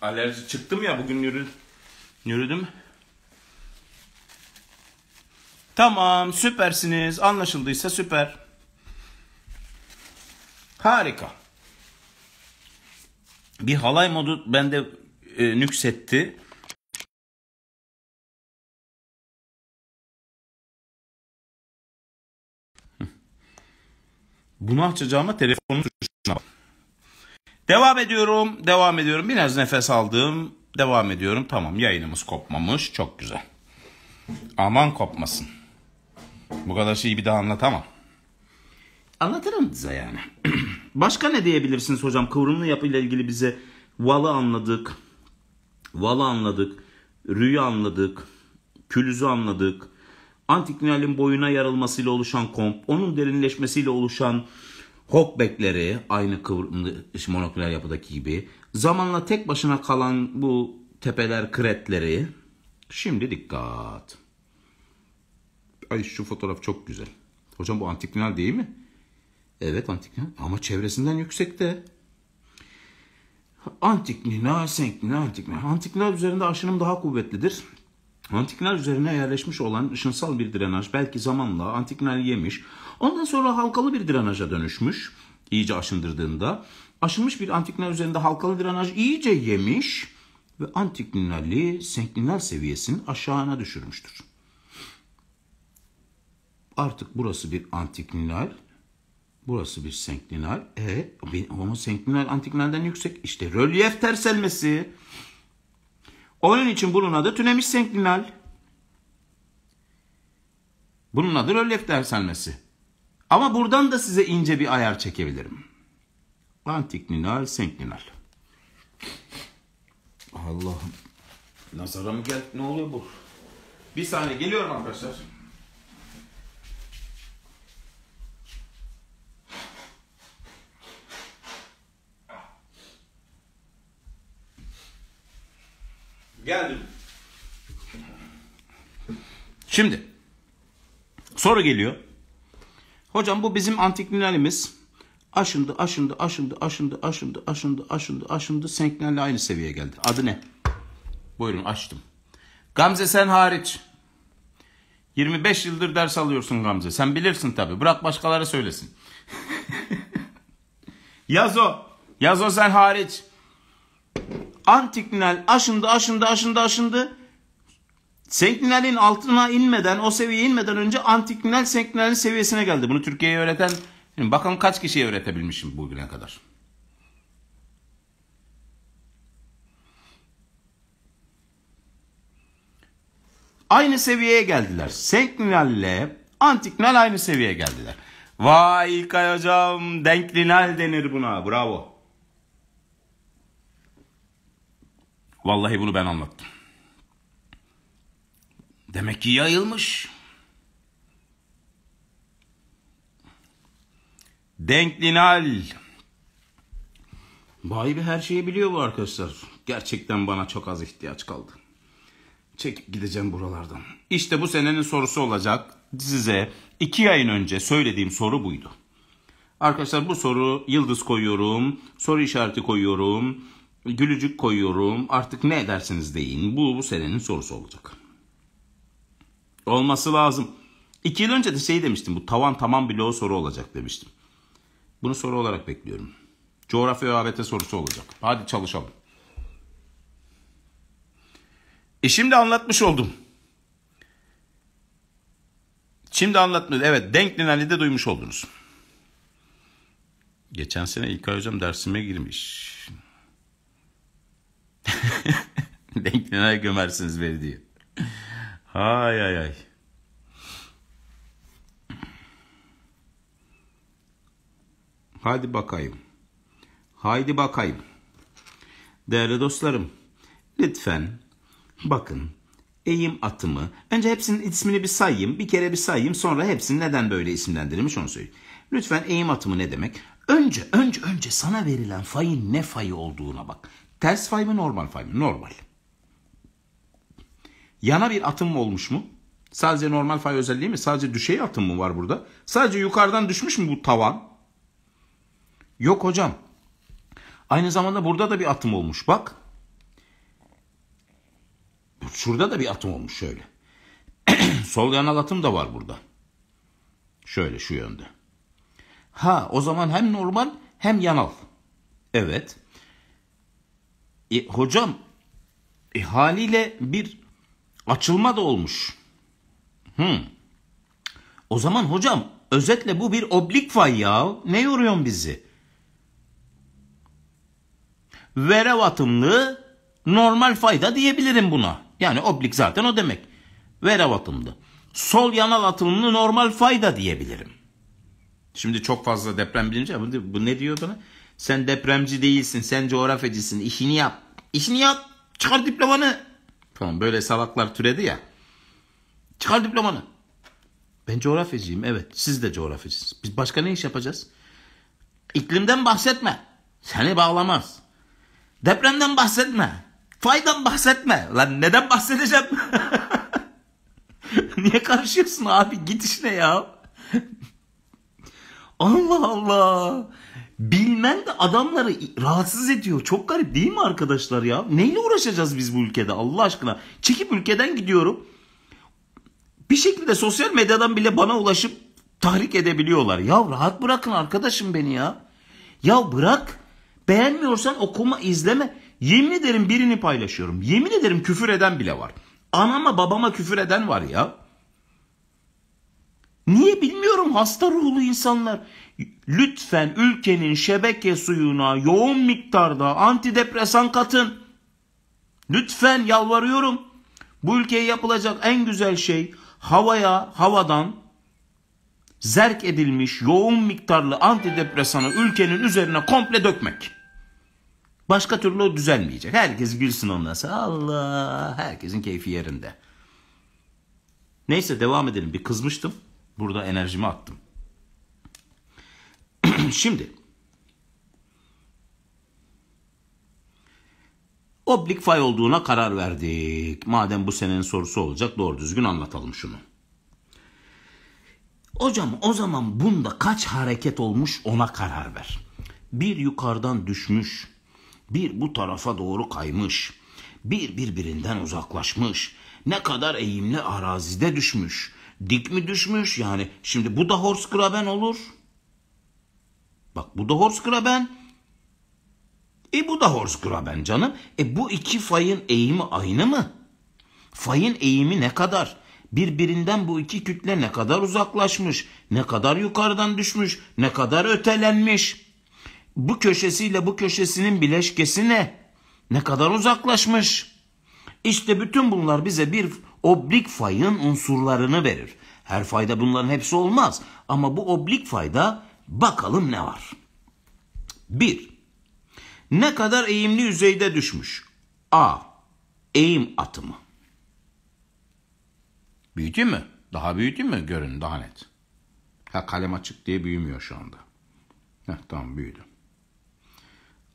Alerji çıktım ya bugün yürüdüm. Yürüdüm. Tamam süpersiniz. Anlaşıldıysa süper. Harika. Bir halay modu bende e, nüksetti. Bunu açacağıma telefonun tuşuna Devam ediyorum, devam ediyorum. Biraz nefes aldım, devam ediyorum. Tamam yayınımız kopmamış, çok güzel. Aman kopmasın. Bu kadar şeyi bir daha anlatamam. Anlatırım size yani. Başka ne diyebilirsiniz hocam? Kıvrımlı yapıyla ilgili bize Val'ı anladık. Val anladık, Rü'yü anladık, Külüz'ü anladık. Antik Nihal'in boyuna yarılmasıyla oluşan komp, onun derinleşmesiyle oluşan Hockback'leri aynı kıvrımlı monoküler yapıdaki gibi. Zamanla tek başına kalan bu tepeler kretleri. Şimdi dikkat. Ay şu fotoğraf çok güzel. Hocam bu antiklinal değil mi? Evet antiklinal ama çevresinden yüksekte. Antiknina, Antiknina, Antiknina. Antiknina üzerinde aşınım daha kuvvetlidir. Antiknal üzerine yerleşmiş olan ışınsal bir drenaj belki zamanla antiknal yemiş. Ondan sonra halkalı bir drenaja dönüşmüş İyice aşındırdığında. Aşınmış bir antiknal üzerinde halkalı drenaj iyice yemiş ve antiklinali senklinal seviyesinin aşağına düşürmüştür. Artık burası bir antiklinal Burası bir senklinal. E ama senklinal antiklinalden yüksek. İşte rölyef terselmesi. Onun için bunun adı tünemiş senklinal. Bunun adı rölyef terselmesi. Ama buradan da size ince bir ayar çekebilirim. Antiklinal, senklinal. Allah'ım. Nazara mı geldi? Ne oluyor bu? Bir saniye geliyorum arkadaşlar. Geldim. Şimdi soru geliyor. Hocam bu bizim antik Yunanimiz aşındı, aşındı, aşındı, aşındı, aşındı, aşındı, aşındı, aşındı. Senklerle aynı seviyeye geldi. Adı ne? Buyurun açtım. Gamze sen hariç. 25 yıldır ders alıyorsun Gamze. Sen bilirsin tabi. Bırak başkaları söylesin. Yazo. Yazo sen hariç. Antiklinal aşındı, aşındı, aşındı, aşındı. Senklinalin altına inmeden, o seviyeye inmeden önce antiklinal senklinalin seviyesine geldi. Bunu Türkiye'ye öğreten, şimdi bakalım kaç kişiye öğretebilmişim bugüne kadar. Aynı seviyeye geldiler. Senklinal antiklinal aynı seviyeye geldiler. Vay İlkay hocam denklinal denir buna. Bravo. Vallahi bunu ben anlattım. Demek ki yayılmış. Denklinal. Bay bir her şeyi biliyor bu arkadaşlar. Gerçekten bana çok az ihtiyaç kaldı. Çekip gideceğim buralardan. İşte bu senenin sorusu olacak. Size iki ayın önce söylediğim soru buydu. Arkadaşlar bu soru yıldız koyuyorum. Soru işareti koyuyorum. Gülücük koyuyorum. Artık ne edersiniz deyin. Bu bu senenin sorusu olacak. Olması lazım. İki yıl önce de şey demiştim. Bu tavan tamam bile o soru olacak demiştim. Bunu soru olarak bekliyorum. Coğrafya ÖABT sorusu olacak. Hadi çalışalım. E şimdi anlatmış oldum. Şimdi anlatmış. Evet denk linealde duymuş oldunuz. Geçen sene İlkay Hocam dersime girmiş. Denkliğine gömersiniz beni diyor. Ay ay ay. Hadi bakayım. Haydi bakayım. Değerli dostlarım, lütfen bakın eğim atımı. Önce hepsinin ismini bir sayayım, bir kere bir sayayım. Sonra hepsini neden böyle isimlendirilmiş onu söyleyeyim. Lütfen eğim atımı ne demek? Önce, önce, önce sana verilen fayın ne fayı olduğuna bak. Ters fay mı normal fay mı? Normal. Yana bir atım olmuş mu? Sadece normal fay özelliği mi? Sadece düşey atım mı var burada? Sadece yukarıdan düşmüş mü bu tavan? Yok hocam. Aynı zamanda burada da bir atım olmuş bak. Şurada da bir atım olmuş şöyle. Sol yanal atım da var burada. Şöyle şu yönde. Ha o zaman hem normal hem yanal. Evet. E, hocam e, haliyle bir açılma da olmuş. Hmm. O zaman hocam özetle bu bir oblik fay ya. Ne yoruyorsun bizi? Verev atımlı normal fayda diyebilirim buna. Yani oblik zaten o demek. Verev atımlı. Sol yanal atımlı normal fayda diyebilirim. Şimdi çok fazla deprem bilince. bu ne diyor bana? Sen depremci değilsin. Sen coğrafyacısın. İşini yap. İşini yap. Çıkar diplomanı. Tamam, böyle salaklar türedi ya. Çıkar diplomanı. Ben coğrafyacıyım evet. Siz de coğrafyacısınız. Biz başka ne iş yapacağız? İklimden bahsetme. Seni bağlamaz. Depremden bahsetme. Faydan bahsetme. Lan neden bahsedeceğim? Niye karışıyorsun abi? Git işine ya. Allah Allah. Bilmen de adamları rahatsız ediyor. Çok garip değil mi arkadaşlar ya? Neyle uğraşacağız biz bu ülkede Allah aşkına? Çekip ülkeden gidiyorum. Bir şekilde sosyal medyadan bile bana ulaşıp tahrik edebiliyorlar. Ya rahat bırakın arkadaşım beni ya. Ya bırak. Beğenmiyorsan okuma izleme. Yemin ederim birini paylaşıyorum. Yemin ederim küfür eden bile var. Anama babama küfür eden var ya. Niye bilmiyorum hasta ruhlu insanlar. Lütfen ülkenin şebeke suyuna yoğun miktarda antidepresan katın. Lütfen yalvarıyorum. Bu ülkeye yapılacak en güzel şey havaya, havadan zerk edilmiş yoğun miktarlı antidepresanı ülkenin üzerine komple dökmek. Başka türlü o düzelmeyecek. Herkes gülsün ondan sonra. Allah herkesin keyfi yerinde. Neyse devam edelim. Bir kızmıştım. Burada enerjimi attım. Şimdi Oblik fay olduğuna karar verdik. Madem bu senenin sorusu olacak doğru düzgün anlatalım şunu. Hocam o zaman bunda kaç hareket olmuş ona karar ver. Bir yukarıdan düşmüş, bir bu tarafa doğru kaymış, bir birbirinden uzaklaşmış, ne kadar eğimli arazide düşmüş, Dik mi düşmüş? Yani şimdi bu da horse Horstgraben olur. Bak bu da horse Horstgraben. E bu da horse Horstgraben canım. E bu iki fayın eğimi aynı mı? Fayın eğimi ne kadar? Birbirinden bu iki kütle ne kadar uzaklaşmış? Ne kadar yukarıdan düşmüş? Ne kadar ötelenmiş? Bu köşesiyle bu köşesinin bileşkesi ne? Ne kadar uzaklaşmış? İşte bütün bunlar bize bir oblik fayın unsurlarını verir. Her fayda bunların hepsi olmaz ama bu oblik fayda bakalım ne var. 1. Ne kadar eğimli yüzeyde düşmüş? A. Eğim atımı. Büyüdü mü? Daha büyüdü mü? Görün daha net. Ha kalem açık diye büyümüyor şu anda. Heh, tamam büyüdü.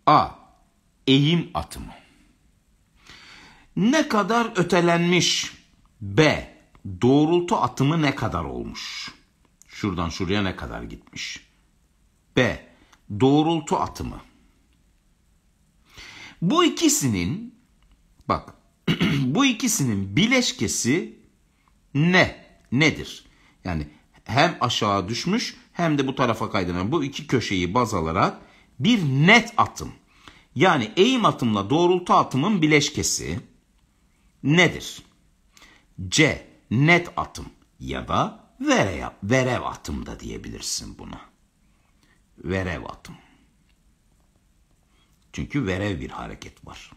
A. Eğim atımı. Ne kadar ötelenmiş? B. Doğrultu atımı ne kadar olmuş? Şuradan şuraya ne kadar gitmiş? B. Doğrultu atımı. Bu ikisinin bak bu ikisinin bileşkesi ne? Nedir? Yani hem aşağı düşmüş hem de bu tarafa kaydıran bu iki köşeyi baz alarak bir net atım. Yani eğim atımla doğrultu atımın bileşkesi nedir? C. Net atım ya da verev, verev atım da diyebilirsin bunu. Verev atım. Çünkü verev bir hareket var.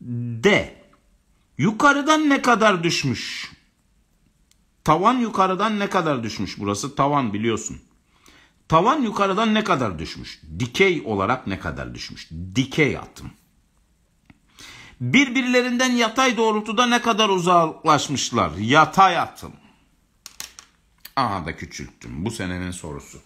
D. Yukarıdan ne kadar düşmüş? Tavan yukarıdan ne kadar düşmüş? Burası tavan biliyorsun. Tavan yukarıdan ne kadar düşmüş? Dikey olarak ne kadar düşmüş? Dikey atım birbirlerinden yatay doğrultuda ne kadar uzaklaşmışlar? Yatay atım. Aha da küçülttüm. Bu senenin sorusu.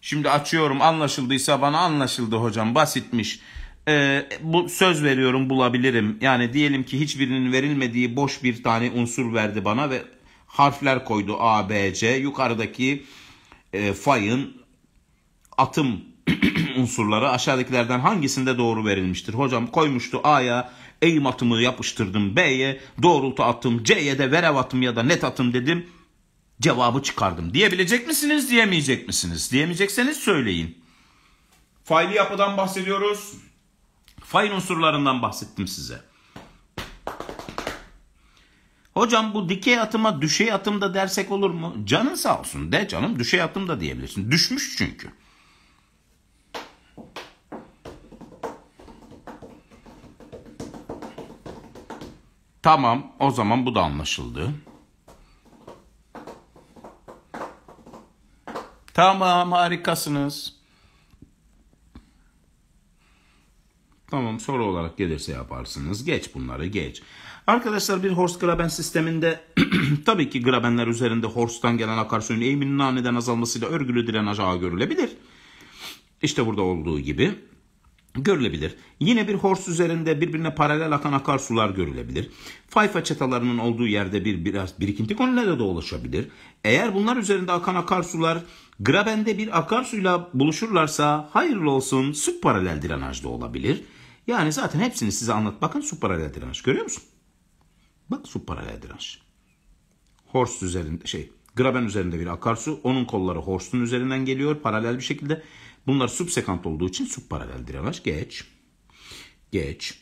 Şimdi açıyorum anlaşıldıysa bana anlaşıldı hocam basitmiş. Ee, bu söz veriyorum bulabilirim. Yani diyelim ki hiçbirinin verilmediği boş bir tane unsur verdi bana ve harfler koydu A, B, C. Yukarıdaki e, fayın atım unsurları aşağıdakilerden hangisinde doğru verilmiştir? Hocam koymuştu A'ya eğim atımı yapıştırdım B'ye doğrultu attım C'ye de verev atım ya da net atım dedim cevabı çıkardım. Diyebilecek misiniz diyemeyecek misiniz? Diyemeyecekseniz söyleyin. Faili yapıdan bahsediyoruz. Fail unsurlarından bahsettim size. Hocam bu dikey atıma düşey atım da dersek olur mu? Canın sağ olsun de canım düşey atım da diyebilirsin. Düşmüş çünkü. Tamam o zaman bu da anlaşıldı. Tamam harikasınız. Tamam soru olarak gelirse yaparsınız. Geç bunları geç. Arkadaşlar bir Horst Graben sisteminde tabii ki Grabenler üzerinde Horst'tan gelen akarsuyun eğiminin aniden azalmasıyla örgülü direnaj ağı görülebilir. İşte burada olduğu gibi görülebilir. Yine bir Hors üzerinde birbirine paralel akan akarsular görülebilir. Fayfa çatalarının olduğu yerde bir biraz birikinti konulara da ulaşabilir. Eğer bunlar üzerinde akan akarsular Graben'de bir akarsuyla buluşurlarsa hayırlı olsun subparalel direnaj da olabilir. Yani zaten hepsini size anlat. Bakın paralel direnaj görüyor musun? Bak paralel direnaj. Horst üzerinde şey Graben üzerinde bir akarsu. Onun kolları Horst'un üzerinden geliyor paralel bir şekilde. Bunlar subsekant olduğu için subparalel direnç. Geç. Geç.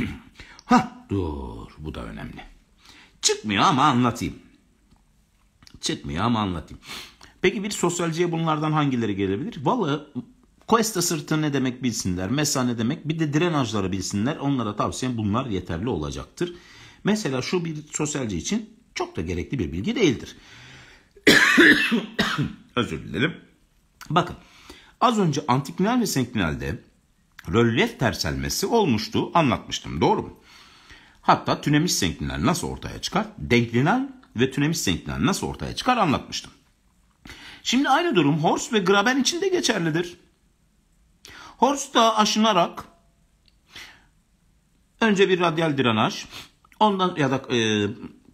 ha dur bu da önemli. Çıkmıyor ama anlatayım. Çıkmıyor ama anlatayım. Peki bir sosyalciye bunlardan hangileri gelebilir? Valla Cuesta sırtı ne demek bilsinler, mesa ne demek bir de drenajları bilsinler. Onlara tavsiyem bunlar yeterli olacaktır. Mesela şu bir sosyalci için çok da gerekli bir bilgi değildir. Özür dilerim. Bakın Az önce antiklinal ve senklinalde rölyef terselmesi olmuştu anlatmıştım doğru mu? Hatta tünemiş senklinal nasıl ortaya çıkar? Denklinal ve tünemiş senklinal nasıl ortaya çıkar anlatmıştım. Şimdi aynı durum Horst ve Graben için de geçerlidir. Horst da aşınarak önce bir radyal direnaj ondan ya da e,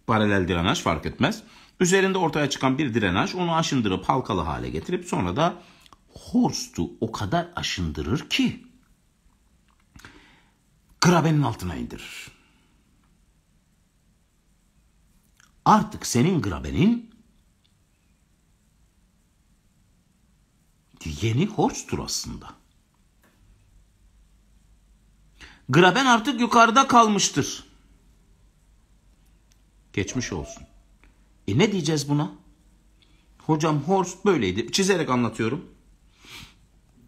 paralel direnaj fark etmez. Üzerinde ortaya çıkan bir direnaj onu aşındırıp halkalı hale getirip sonra da Horst'u o kadar aşındırır ki grabenin altına indirir. Artık senin grabenin yeni Horst'tur aslında. Graben artık yukarıda kalmıştır. Geçmiş olsun. E ne diyeceğiz buna? Hocam Horst böyleydi. Çizerek anlatıyorum.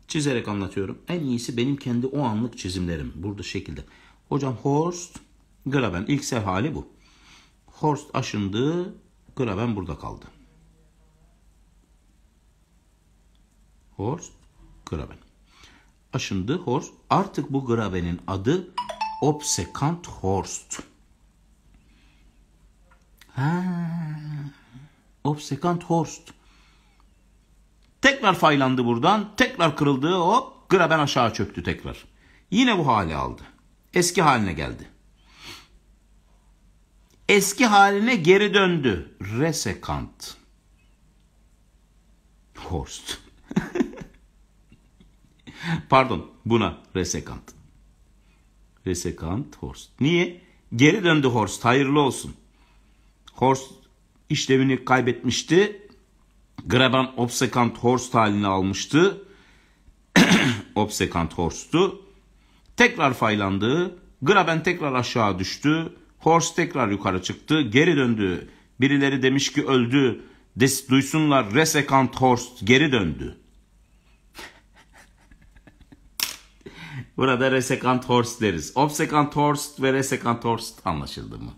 Çizerek anlatıyorum. En iyisi benim kendi o anlık çizimlerim. Burada şekilde. Hocam Horst Graben ilksel hali bu. Horst aşındı. Graben burada kaldı. Horst Graben. Aşındı Horst. Artık bu Graben'in adı Obsekant Horst. Ha. Obsekant Horst. Tekrar faylandı buradan. Tekrar kırıldı. Hop graben aşağı çöktü tekrar. Yine bu hale aldı. Eski haline geldi. Eski haline geri döndü. Resekant. Horst. Pardon buna resekant. Resekant Horst. Niye? Geri döndü Horst. Hayırlı olsun. Horst işlevini kaybetmişti. Graban Obsekant Horst halini almıştı. Obsekant Horst'u. Tekrar faylandı. Graben tekrar aşağı düştü. Horst tekrar yukarı çıktı. Geri döndü. Birileri demiş ki öldü. Des, duysunlar Resekant Horst geri döndü. Burada Resekant Horst deriz. Obsekant Horst ve Resekant Horst anlaşıldı mı?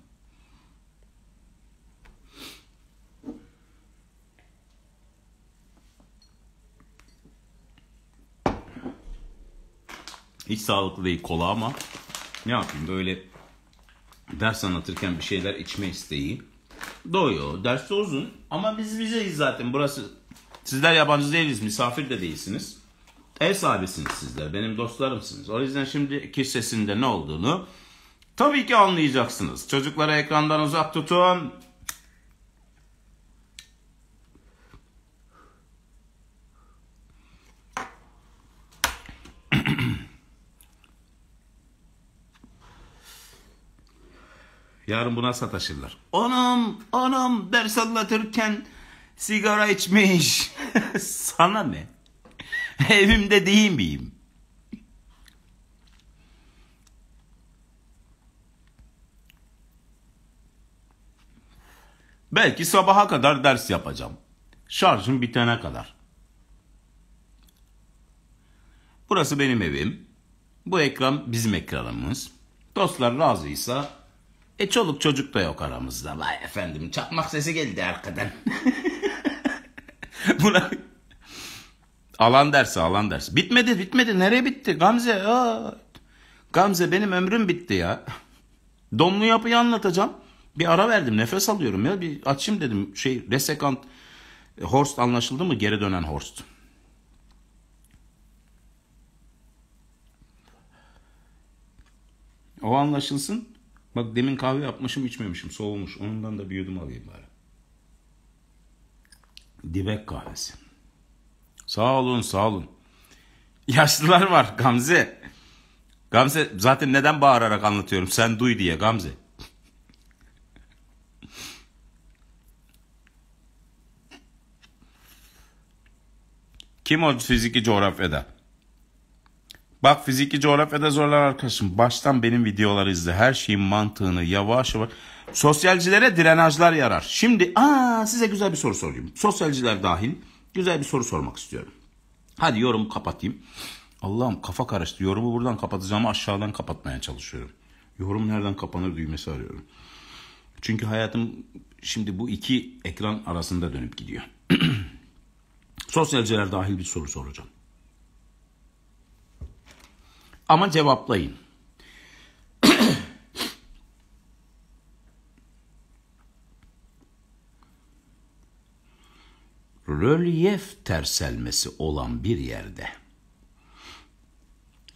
Hiç sağlıklı değil kola ama ne yapayım böyle ders anlatırken bir şeyler içme isteği. Doyuyor. Ders de uzun ama biz bizeyiz zaten burası. Sizler yabancı değiliz, misafir de değilsiniz. Ev sahibisiniz sizler, benim dostlarımsınız. O yüzden şimdiki sesinde ne olduğunu tabii ki anlayacaksınız. Çocuklara ekrandan uzak tutun. Yarın buna sataşırlar. Anam, anam ders anlatırken sigara içmiş. Sana ne? Evimde değil miyim? Belki sabaha kadar ders yapacağım. Şarjım bitene kadar. Burası benim evim. Bu ekran bizim ekranımız. Dostlar razıysa e çoluk çocuk da yok aramızda. Vay efendim çakmak sesi geldi arkadan. Buna alan dersi alan dersi. Bitmedi bitmedi nereye bitti Gamze? Aa. Gamze benim ömrüm bitti ya. Donlu yapıyı anlatacağım. Bir ara verdim nefes alıyorum ya. Bir açayım dedim şey resekant e, Horst anlaşıldı mı? Geri dönen Horst. O anlaşılsın. Bak demin kahve yapmışım içmemişim soğumuş. Onundan da bir yudum alayım bari. Dibek kahvesi. Sağ olun sağ olun. Yaşlılar var Gamze. Gamze zaten neden bağırarak anlatıyorum sen duy diye Gamze. Kim o fiziki coğrafyada? Bak fiziki coğrafyada zorlar arkadaşım. Baştan benim videoları izle. Her şeyin mantığını yavaş yavaş. Sosyalcilere drenajlar yarar. Şimdi aa size güzel bir soru sorayım. Sosyalciler dahil güzel bir soru sormak istiyorum. Hadi yorumu kapatayım. Allah'ım kafa karıştı. Yorumu buradan kapatacağım ama aşağıdan kapatmaya çalışıyorum. Yorum nereden kapanır düğmesi arıyorum. Çünkü hayatım şimdi bu iki ekran arasında dönüp gidiyor. Sosyalciler dahil bir soru soracağım ama cevaplayın. Rölyef terselmesi olan bir yerde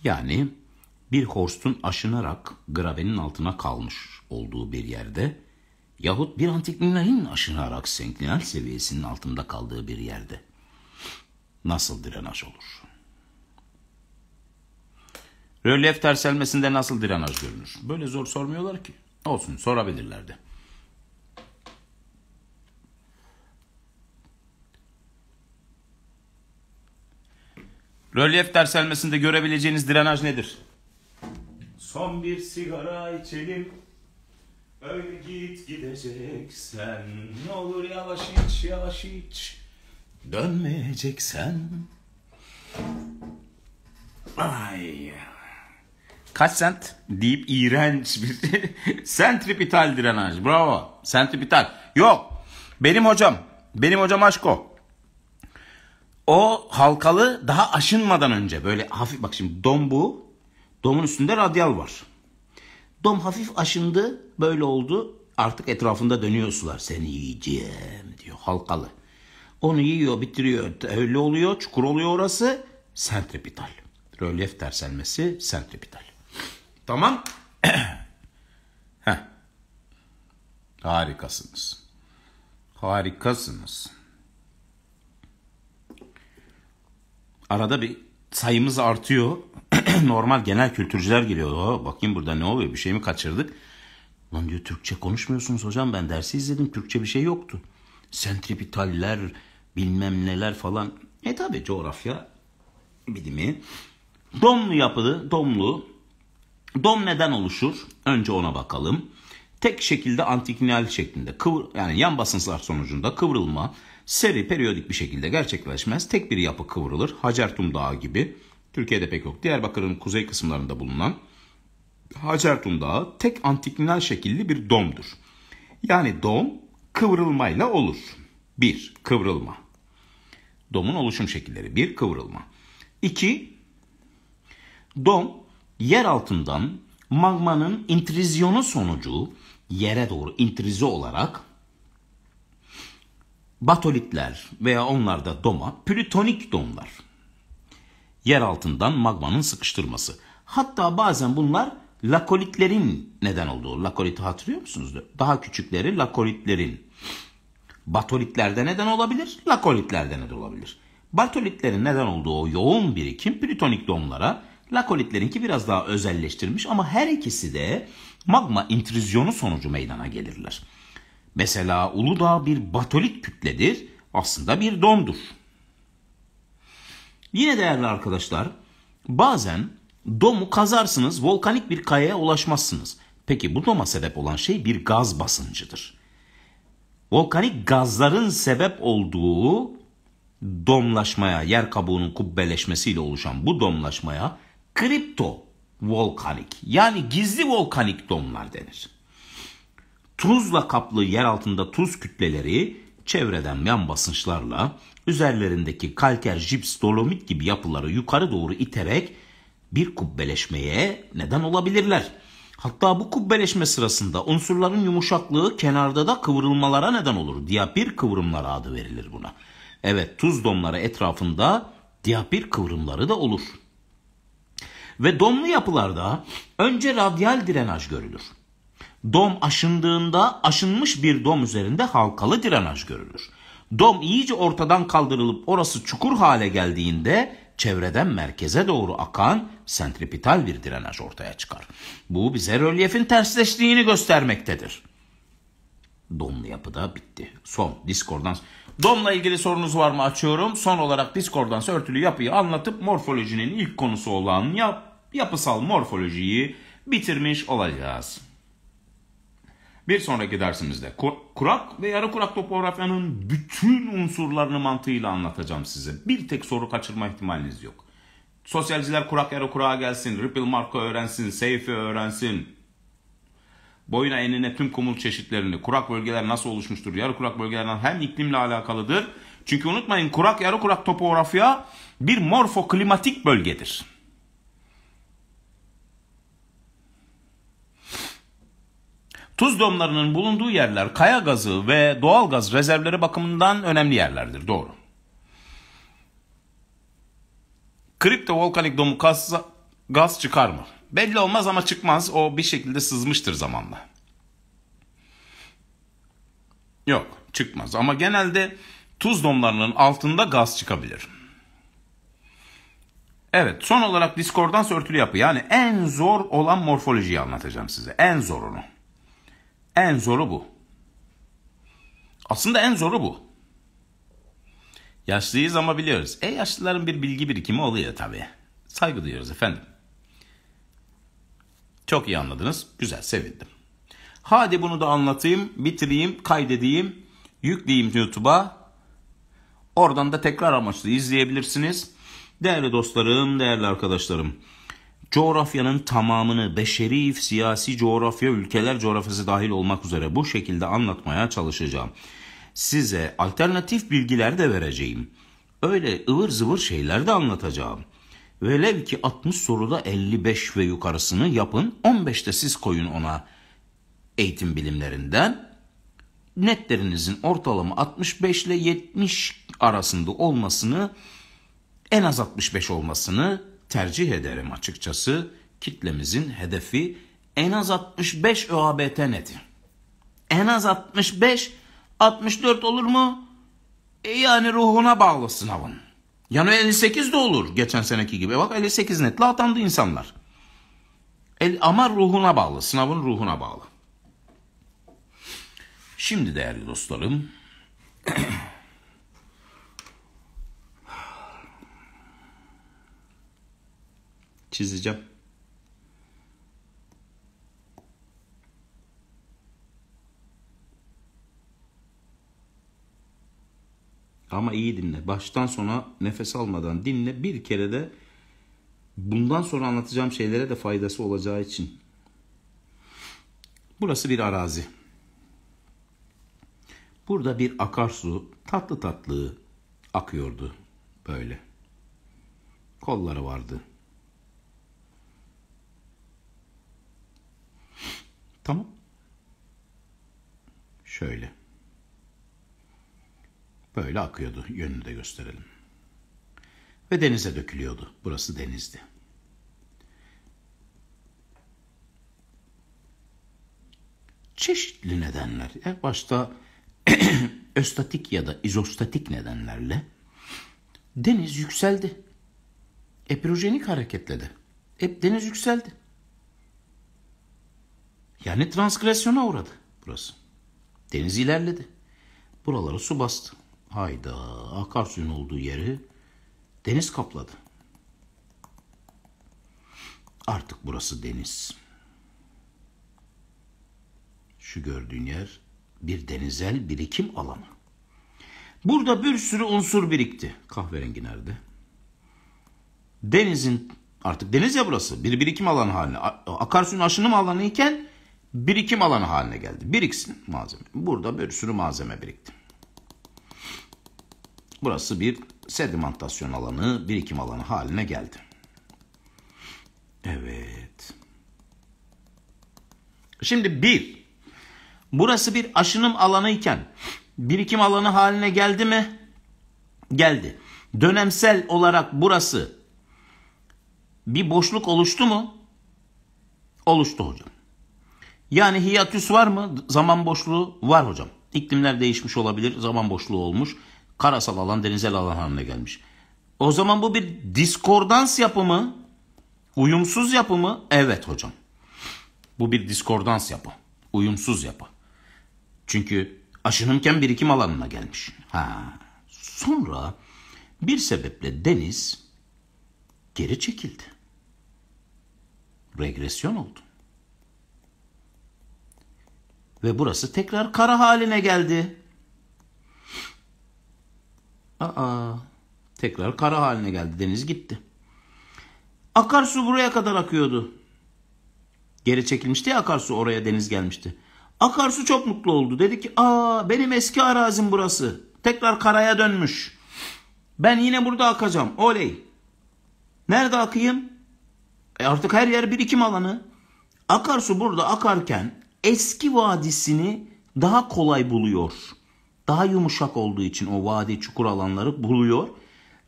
yani bir horstun aşınarak gravenin altına kalmış olduğu bir yerde yahut bir antik minarenin aşınarak senklinal seviyesinin altında kaldığı bir yerde nasıl drenaj olur? Rölyef terselmesinde nasıl drenaj görünür? Böyle zor sormuyorlar ki. Olsun sorabilirlerdi. Rölyef terselmesinde görebileceğiniz drenaj nedir? Son bir sigara içelim. Öyle git gideceksen. Ne olur yavaş iç yavaş iç. Dönmeyeceksen. Ay ya. Kaç sent? Deyip iğrenç bir şey. sentripital direnaj. Bravo. Sentripital. Yok. Benim hocam. Benim hocam Aşko. O halkalı daha aşınmadan önce böyle hafif bak şimdi dom bu. Domun üstünde radyal var. Dom hafif aşındı böyle oldu. Artık etrafında dönüyor sular. Seni yiyeceğim diyor halkalı. Onu yiyor bitiriyor. Öyle oluyor çukur oluyor orası. Sentripital. Rölyef terselmesi sentripital. Tamam. Heh. Harikasınız. Harikasınız. Arada bir sayımız artıyor. Normal genel kültürcüler geliyor. Oo, bakayım burada ne oluyor bir şey mi kaçırdık? Lan diyor Türkçe konuşmuyorsunuz hocam ben dersi izledim Türkçe bir şey yoktu. Sentripitaller bilmem neler falan. E tabi coğrafya bilimi. Domlu yapılı, domlu Dom neden oluşur? Önce ona bakalım. Tek şekilde antiklinal şeklinde kıvır, yani yan basınçlar sonucunda kıvrılma seri periyodik bir şekilde gerçekleşmez. Tek bir yapı kıvrılır. Hacertum Dağı gibi. Türkiye'de pek yok. Diyarbakır'ın kuzey kısımlarında bulunan Hacertum Dağı tek antiklinal şekilli bir domdur. Yani dom kıvrılmayla olur. Bir, Kıvrılma. Domun oluşum şekilleri. bir Kıvrılma. İki, Dom yer altından magmanın intrizyonu sonucu yere doğru intrize olarak batolitler veya onlarda doma plütonik domlar. Yer altından magmanın sıkıştırması. Hatta bazen bunlar lakolitlerin neden olduğu. Lakoliti hatırlıyor musunuz? Daha küçükleri lakolitlerin. Batolitlerde neden olabilir, lakolitlerde neden olabilir. Batolitlerin neden olduğu o yoğun birikim plütonik domlara Lakolitlerinki biraz daha özelleştirmiş ama her ikisi de magma intrüzyonu sonucu meydana gelirler. Mesela Uludağ bir batolit kütledir, aslında bir domdur. Yine değerli arkadaşlar, bazen domu kazarsınız, volkanik bir kayaya ulaşmazsınız. Peki bu doma sebep olan şey bir gaz basıncıdır. Volkanik gazların sebep olduğu domlaşmaya, yer kabuğunun kubbeleşmesiyle oluşan bu domlaşmaya kripto volkanik yani gizli volkanik donlar denir. Tuzla kaplı yer altında tuz kütleleri çevreden yan basınçlarla üzerlerindeki kalker, jips, dolomit gibi yapıları yukarı doğru iterek bir kubbeleşmeye neden olabilirler. Hatta bu kubbeleşme sırasında unsurların yumuşaklığı kenarda da kıvrılmalara neden olur. Diyapir kıvrımları adı verilir buna. Evet tuz domları etrafında diyapir kıvrımları da olur ve domlu yapılarda önce radyal direnaj görülür. Dom aşındığında aşınmış bir dom üzerinde halkalı direnaj görülür. Dom iyice ortadan kaldırılıp orası çukur hale geldiğinde çevreden merkeze doğru akan sentripital bir direnaj ortaya çıkar. Bu bize rölyefin tersleştiğini göstermektedir. Domlu yapıda bitti. Son. Discord'dan Domla ilgili sorunuz var mı açıyorum. Son olarak Discord'dan örtülü yapıyı anlatıp morfolojinin ilk konusu olan yap, yapısal morfolojiyi bitirmiş olacağız. Bir sonraki dersimizde kurak ve yarı kurak topografyanın bütün unsurlarını mantığıyla anlatacağım size. Bir tek soru kaçırma ihtimaliniz yok. Sosyalciler kurak yarı kurağa gelsin, Ripple Mark'ı öğrensin, Seyfi öğrensin, boyuna enine tüm kumul çeşitlerini, kurak bölgeler nasıl oluşmuştur, yarı kurak bölgelerden hem iklimle alakalıdır. Çünkü unutmayın kurak yarı kurak topografya bir morfoklimatik bölgedir. Tuz domlarının bulunduğu yerler kaya gazı ve doğal gaz rezervleri bakımından önemli yerlerdir. Doğru. Kripto volkanik domu gaz, gaz çıkar mı? Belli olmaz ama çıkmaz. O bir şekilde sızmıştır zamanla. Yok çıkmaz ama genelde tuz domlarının altında gaz çıkabilir. Evet son olarak diskordan örtülü yapı yani en zor olan morfolojiyi anlatacağım size. En zorunu. En zoru bu. Aslında en zoru bu. Yaşlıyız ama biliyoruz. E yaşlıların bir bilgi birikimi oluyor tabii. Saygı duyuyoruz efendim. Çok iyi anladınız. Güzel sevindim. Hadi bunu da anlatayım, bitireyim, kaydedeyim, yükleyeyim YouTube'a. Oradan da tekrar amaçlı izleyebilirsiniz. Değerli dostlarım, değerli arkadaşlarım. Coğrafyanın tamamını beşeri, siyasi coğrafya, ülkeler coğrafyası dahil olmak üzere bu şekilde anlatmaya çalışacağım. Size alternatif bilgiler de vereceğim. Öyle ıvır zıvır şeyler de anlatacağım. Velev ki 60 soruda 55 ve yukarısını yapın. 15'te siz koyun ona eğitim bilimlerinden. Netlerinizin ortalama 65 ile 70 arasında olmasını en az 65 olmasını tercih ederim açıkçası. Kitlemizin hedefi en az 65 ÖABT neti. En az 65, 64 olur mu? E, yani ruhuna bağlı sınavın. Yani 58 de olur geçen seneki gibi. E bak 58 netle atandı insanlar. El, ama ruhuna bağlı, sınavın ruhuna bağlı. Şimdi değerli dostlarım, çizeceğim. Ama iyi dinle. Baştan sona nefes almadan dinle. Bir kere de bundan sonra anlatacağım şeylere de faydası olacağı için. Burası bir arazi. Burada bir akarsu tatlı tatlı akıyordu böyle. Kolları vardı. Tamam. Şöyle. Böyle akıyordu, yönünü de gösterelim. Ve denize dökülüyordu. Burası denizdi. Çeşitli nedenler, yani başta östatik ya da izostatik nedenlerle deniz yükseldi. Epirojenik hareketledi. Hep deniz yükseldi. Yani transgresyona uğradı burası. Deniz ilerledi. Buraları su bastı. Hayda akarsuyun olduğu yeri deniz kapladı. Artık burası deniz. Şu gördüğün yer bir denizel birikim alanı. Burada bir sürü unsur birikti. Kahverengi nerede? Denizin artık deniz ya burası. Bir birikim alanı haline. Akarsuyun aşınım alanı iken birikim alanı haline geldi. Biriksin malzeme. Burada bir sürü malzeme birikti. Burası bir sedimentasyon alanı, birikim alanı haline geldi. Evet. Şimdi bir, burası bir aşınım alanı iken birikim alanı haline geldi mi? Geldi. Dönemsel olarak burası bir boşluk oluştu mu? Oluştu hocam. Yani hiyatüs var mı? Zaman boşluğu var hocam. İklimler değişmiş olabilir, zaman boşluğu olmuş. Karasal alan denizel alan haline gelmiş. O zaman bu bir diskordans yapımı, uyumsuz yapımı. Evet hocam. Bu bir diskordans yapı, uyumsuz yapı. Çünkü aşınımken birikim alanına gelmiş. Ha. Sonra bir sebeple deniz geri çekildi. Regresyon oldu. Ve burası tekrar kara haline geldi. Aa, tekrar kara haline geldi. Deniz gitti. Akarsu buraya kadar akıyordu. Geri çekilmişti ya akarsu oraya deniz gelmişti. Akarsu çok mutlu oldu. Dedi ki aa benim eski arazim burası. Tekrar karaya dönmüş. Ben yine burada akacağım. Oley. Nerede akayım? E artık her yer bir birikim alanı. Akarsu burada akarken eski vadisini daha kolay buluyor daha yumuşak olduğu için o vadi çukur alanları buluyor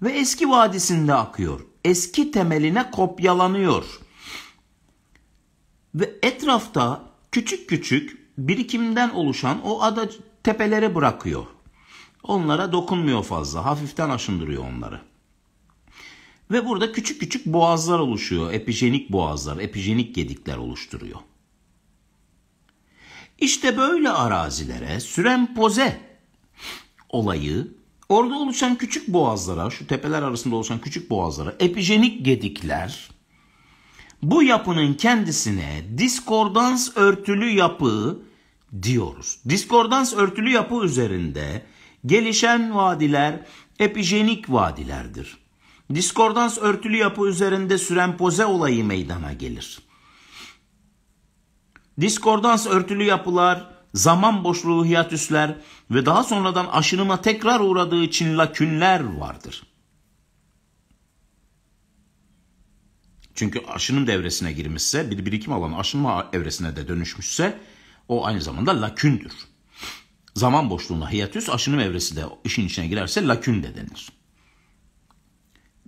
ve eski vadisinde akıyor. Eski temeline kopyalanıyor. Ve etrafta küçük küçük birikimden oluşan o ada tepelere bırakıyor. Onlara dokunmuyor fazla. Hafiften aşındırıyor onları. Ve burada küçük küçük boğazlar oluşuyor. Epijenik boğazlar, epijenik gedikler oluşturuyor. İşte böyle arazilere sürempoze olayı orada oluşan küçük boğazlara, şu tepeler arasında oluşan küçük boğazlara epijenik gedikler bu yapının kendisine diskordans örtülü yapı diyoruz. Diskordans örtülü yapı üzerinde gelişen vadiler epijenik vadilerdir. Diskordans örtülü yapı üzerinde sürempoze olayı meydana gelir. Diskordans örtülü yapılar zaman boşluğu hiatüsler ve daha sonradan aşınıma tekrar uğradığı için lakünler vardır. Çünkü aşınım devresine girmişse, bir birikim alanı aşınma evresine de dönüşmüşse o aynı zamanda lakündür. Zaman boşluğuna hiatüs, aşınım evresi de işin içine girerse lakün de denir.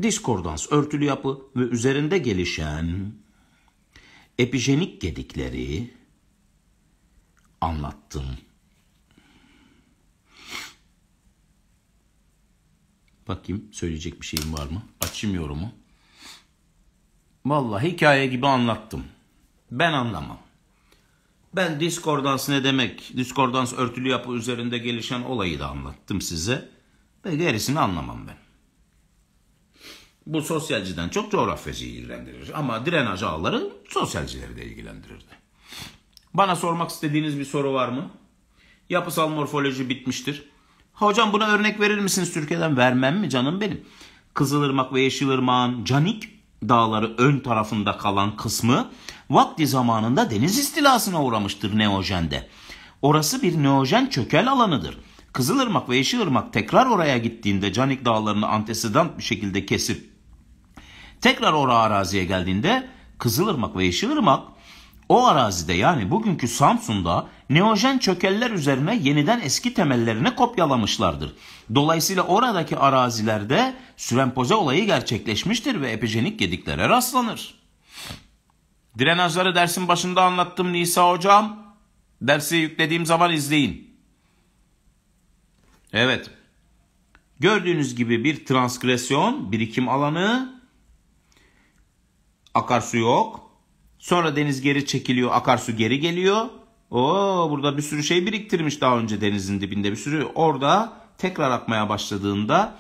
Diskordans örtülü yapı ve üzerinde gelişen epijenik gedikleri Anlattım. Bakayım söyleyecek bir şeyim var mı? Açayım yorumu. Vallahi hikaye gibi anlattım. Ben anlamam. Ben Discordans ne demek, Discordans örtülü yapı üzerinde gelişen olayı da anlattım size. Ve gerisini anlamam ben. Bu sosyalciden çok coğrafyacıyı ilgilendirir. Ama drenaj ağları sosyalcileri de ilgilendirirdi. Bana sormak istediğiniz bir soru var mı? Yapısal morfoloji bitmiştir. Hocam buna örnek verir misiniz Türkiye'den? Vermem mi canım benim? Kızılırmak ve Yeşilırmak'ın Canik dağları ön tarafında kalan kısmı vakti zamanında deniz istilasına uğramıştır Neojen'de. Orası bir Neojen çökel alanıdır. Kızılırmak ve Yeşilırmak tekrar oraya gittiğinde Canik dağlarını antesedant bir şekilde kesip tekrar oraya araziye geldiğinde Kızılırmak ve Yeşilırmak o arazide yani bugünkü Samsun'da neojen çökeller üzerine yeniden eski temellerine kopyalamışlardır. Dolayısıyla oradaki arazilerde sürenpoze olayı gerçekleşmiştir ve epijenik gediklere rastlanır. Drenajları dersin başında anlattım Nisa hocam. Dersi yüklediğim zaman izleyin. Evet. Gördüğünüz gibi bir transgresyon, birikim alanı, akarsu yok, Sonra deniz geri çekiliyor, akarsu geri geliyor. Oo burada bir sürü şey biriktirmiş daha önce denizin dibinde bir sürü. Orada tekrar akmaya başladığında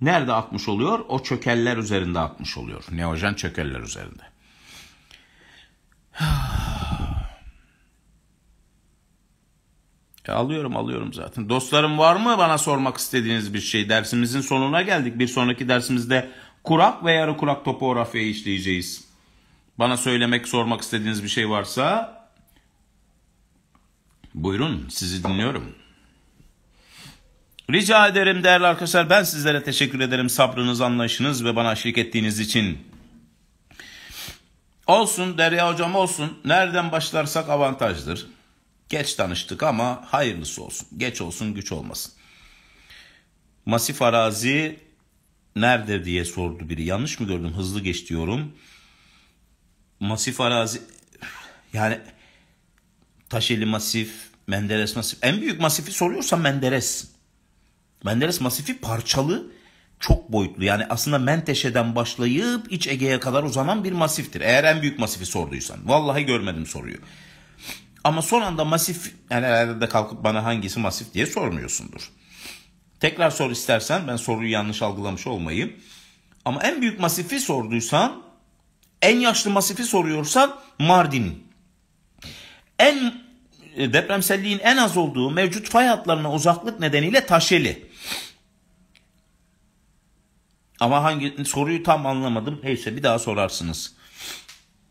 nerede akmış oluyor? O çökeller üzerinde akmış oluyor. Neojen çökeller üzerinde. E, alıyorum alıyorum zaten. Dostlarım var mı bana sormak istediğiniz bir şey? Dersimizin sonuna geldik. Bir sonraki dersimizde kurak ve yarı kurak topografiyi işleyeceğiz. Bana söylemek, sormak istediğiniz bir şey varsa buyurun sizi dinliyorum. Rica ederim değerli arkadaşlar ben sizlere teşekkür ederim sabrınız, anlayışınız ve bana eşlik ettiğiniz için. Olsun Derya hocam olsun. Nereden başlarsak avantajdır. Geç tanıştık ama hayırlısı olsun. Geç olsun güç olmasın. Masif arazi nerede diye sordu biri. Yanlış mı gördüm? Hızlı geç diyorum. Masif arazi yani Taşeli masif, Menderes masif. En büyük masifi soruyorsan Menderes. Menderes masifi parçalı, çok boyutlu. Yani aslında Menteşe'den başlayıp iç Ege'ye kadar uzanan bir masiftir. Eğer en büyük masifi sorduysan. Vallahi görmedim soruyu. Ama son anda masif, yani herhalde de kalkıp bana hangisi masif diye sormuyorsundur. Tekrar sor istersen ben soruyu yanlış algılamış olmayayım. Ama en büyük masifi sorduysan en yaşlı masifi soruyorsan Mardin. En e, depremselliğin en az olduğu mevcut fay hatlarına uzaklık nedeniyle Taşeli. Ama hangi soruyu tam anlamadım. Neyse bir daha sorarsınız.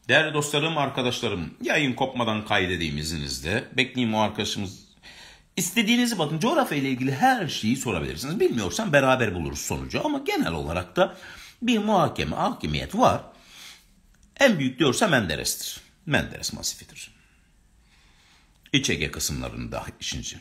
Değerli dostlarım, arkadaşlarım, yayın kopmadan kaydedeyim izninizle. Bekleyeyim o arkadaşımız. İstediğinizi bakın. Coğrafya ile ilgili her şeyi sorabilirsiniz. Bilmiyorsan beraber buluruz sonucu ama genel olarak da bir muhakeme, hakimiyet var. En büyük diyorsa Menderes'tir. Menderes masifidir. İç Ege kısımlarında işinci.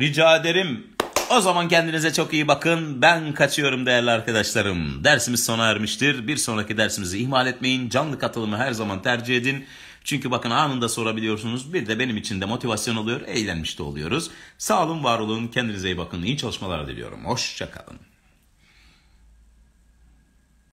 Rica ederim. O zaman kendinize çok iyi bakın. Ben kaçıyorum değerli arkadaşlarım. Dersimiz sona ermiştir. Bir sonraki dersimizi ihmal etmeyin. Canlı katılımı her zaman tercih edin. Çünkü bakın anında sorabiliyorsunuz. Bir de benim için de motivasyon oluyor. Eğlenmiş de oluyoruz. Sağ olun, var olun. Kendinize iyi bakın. İyi çalışmalar diliyorum. Hoşçakalın.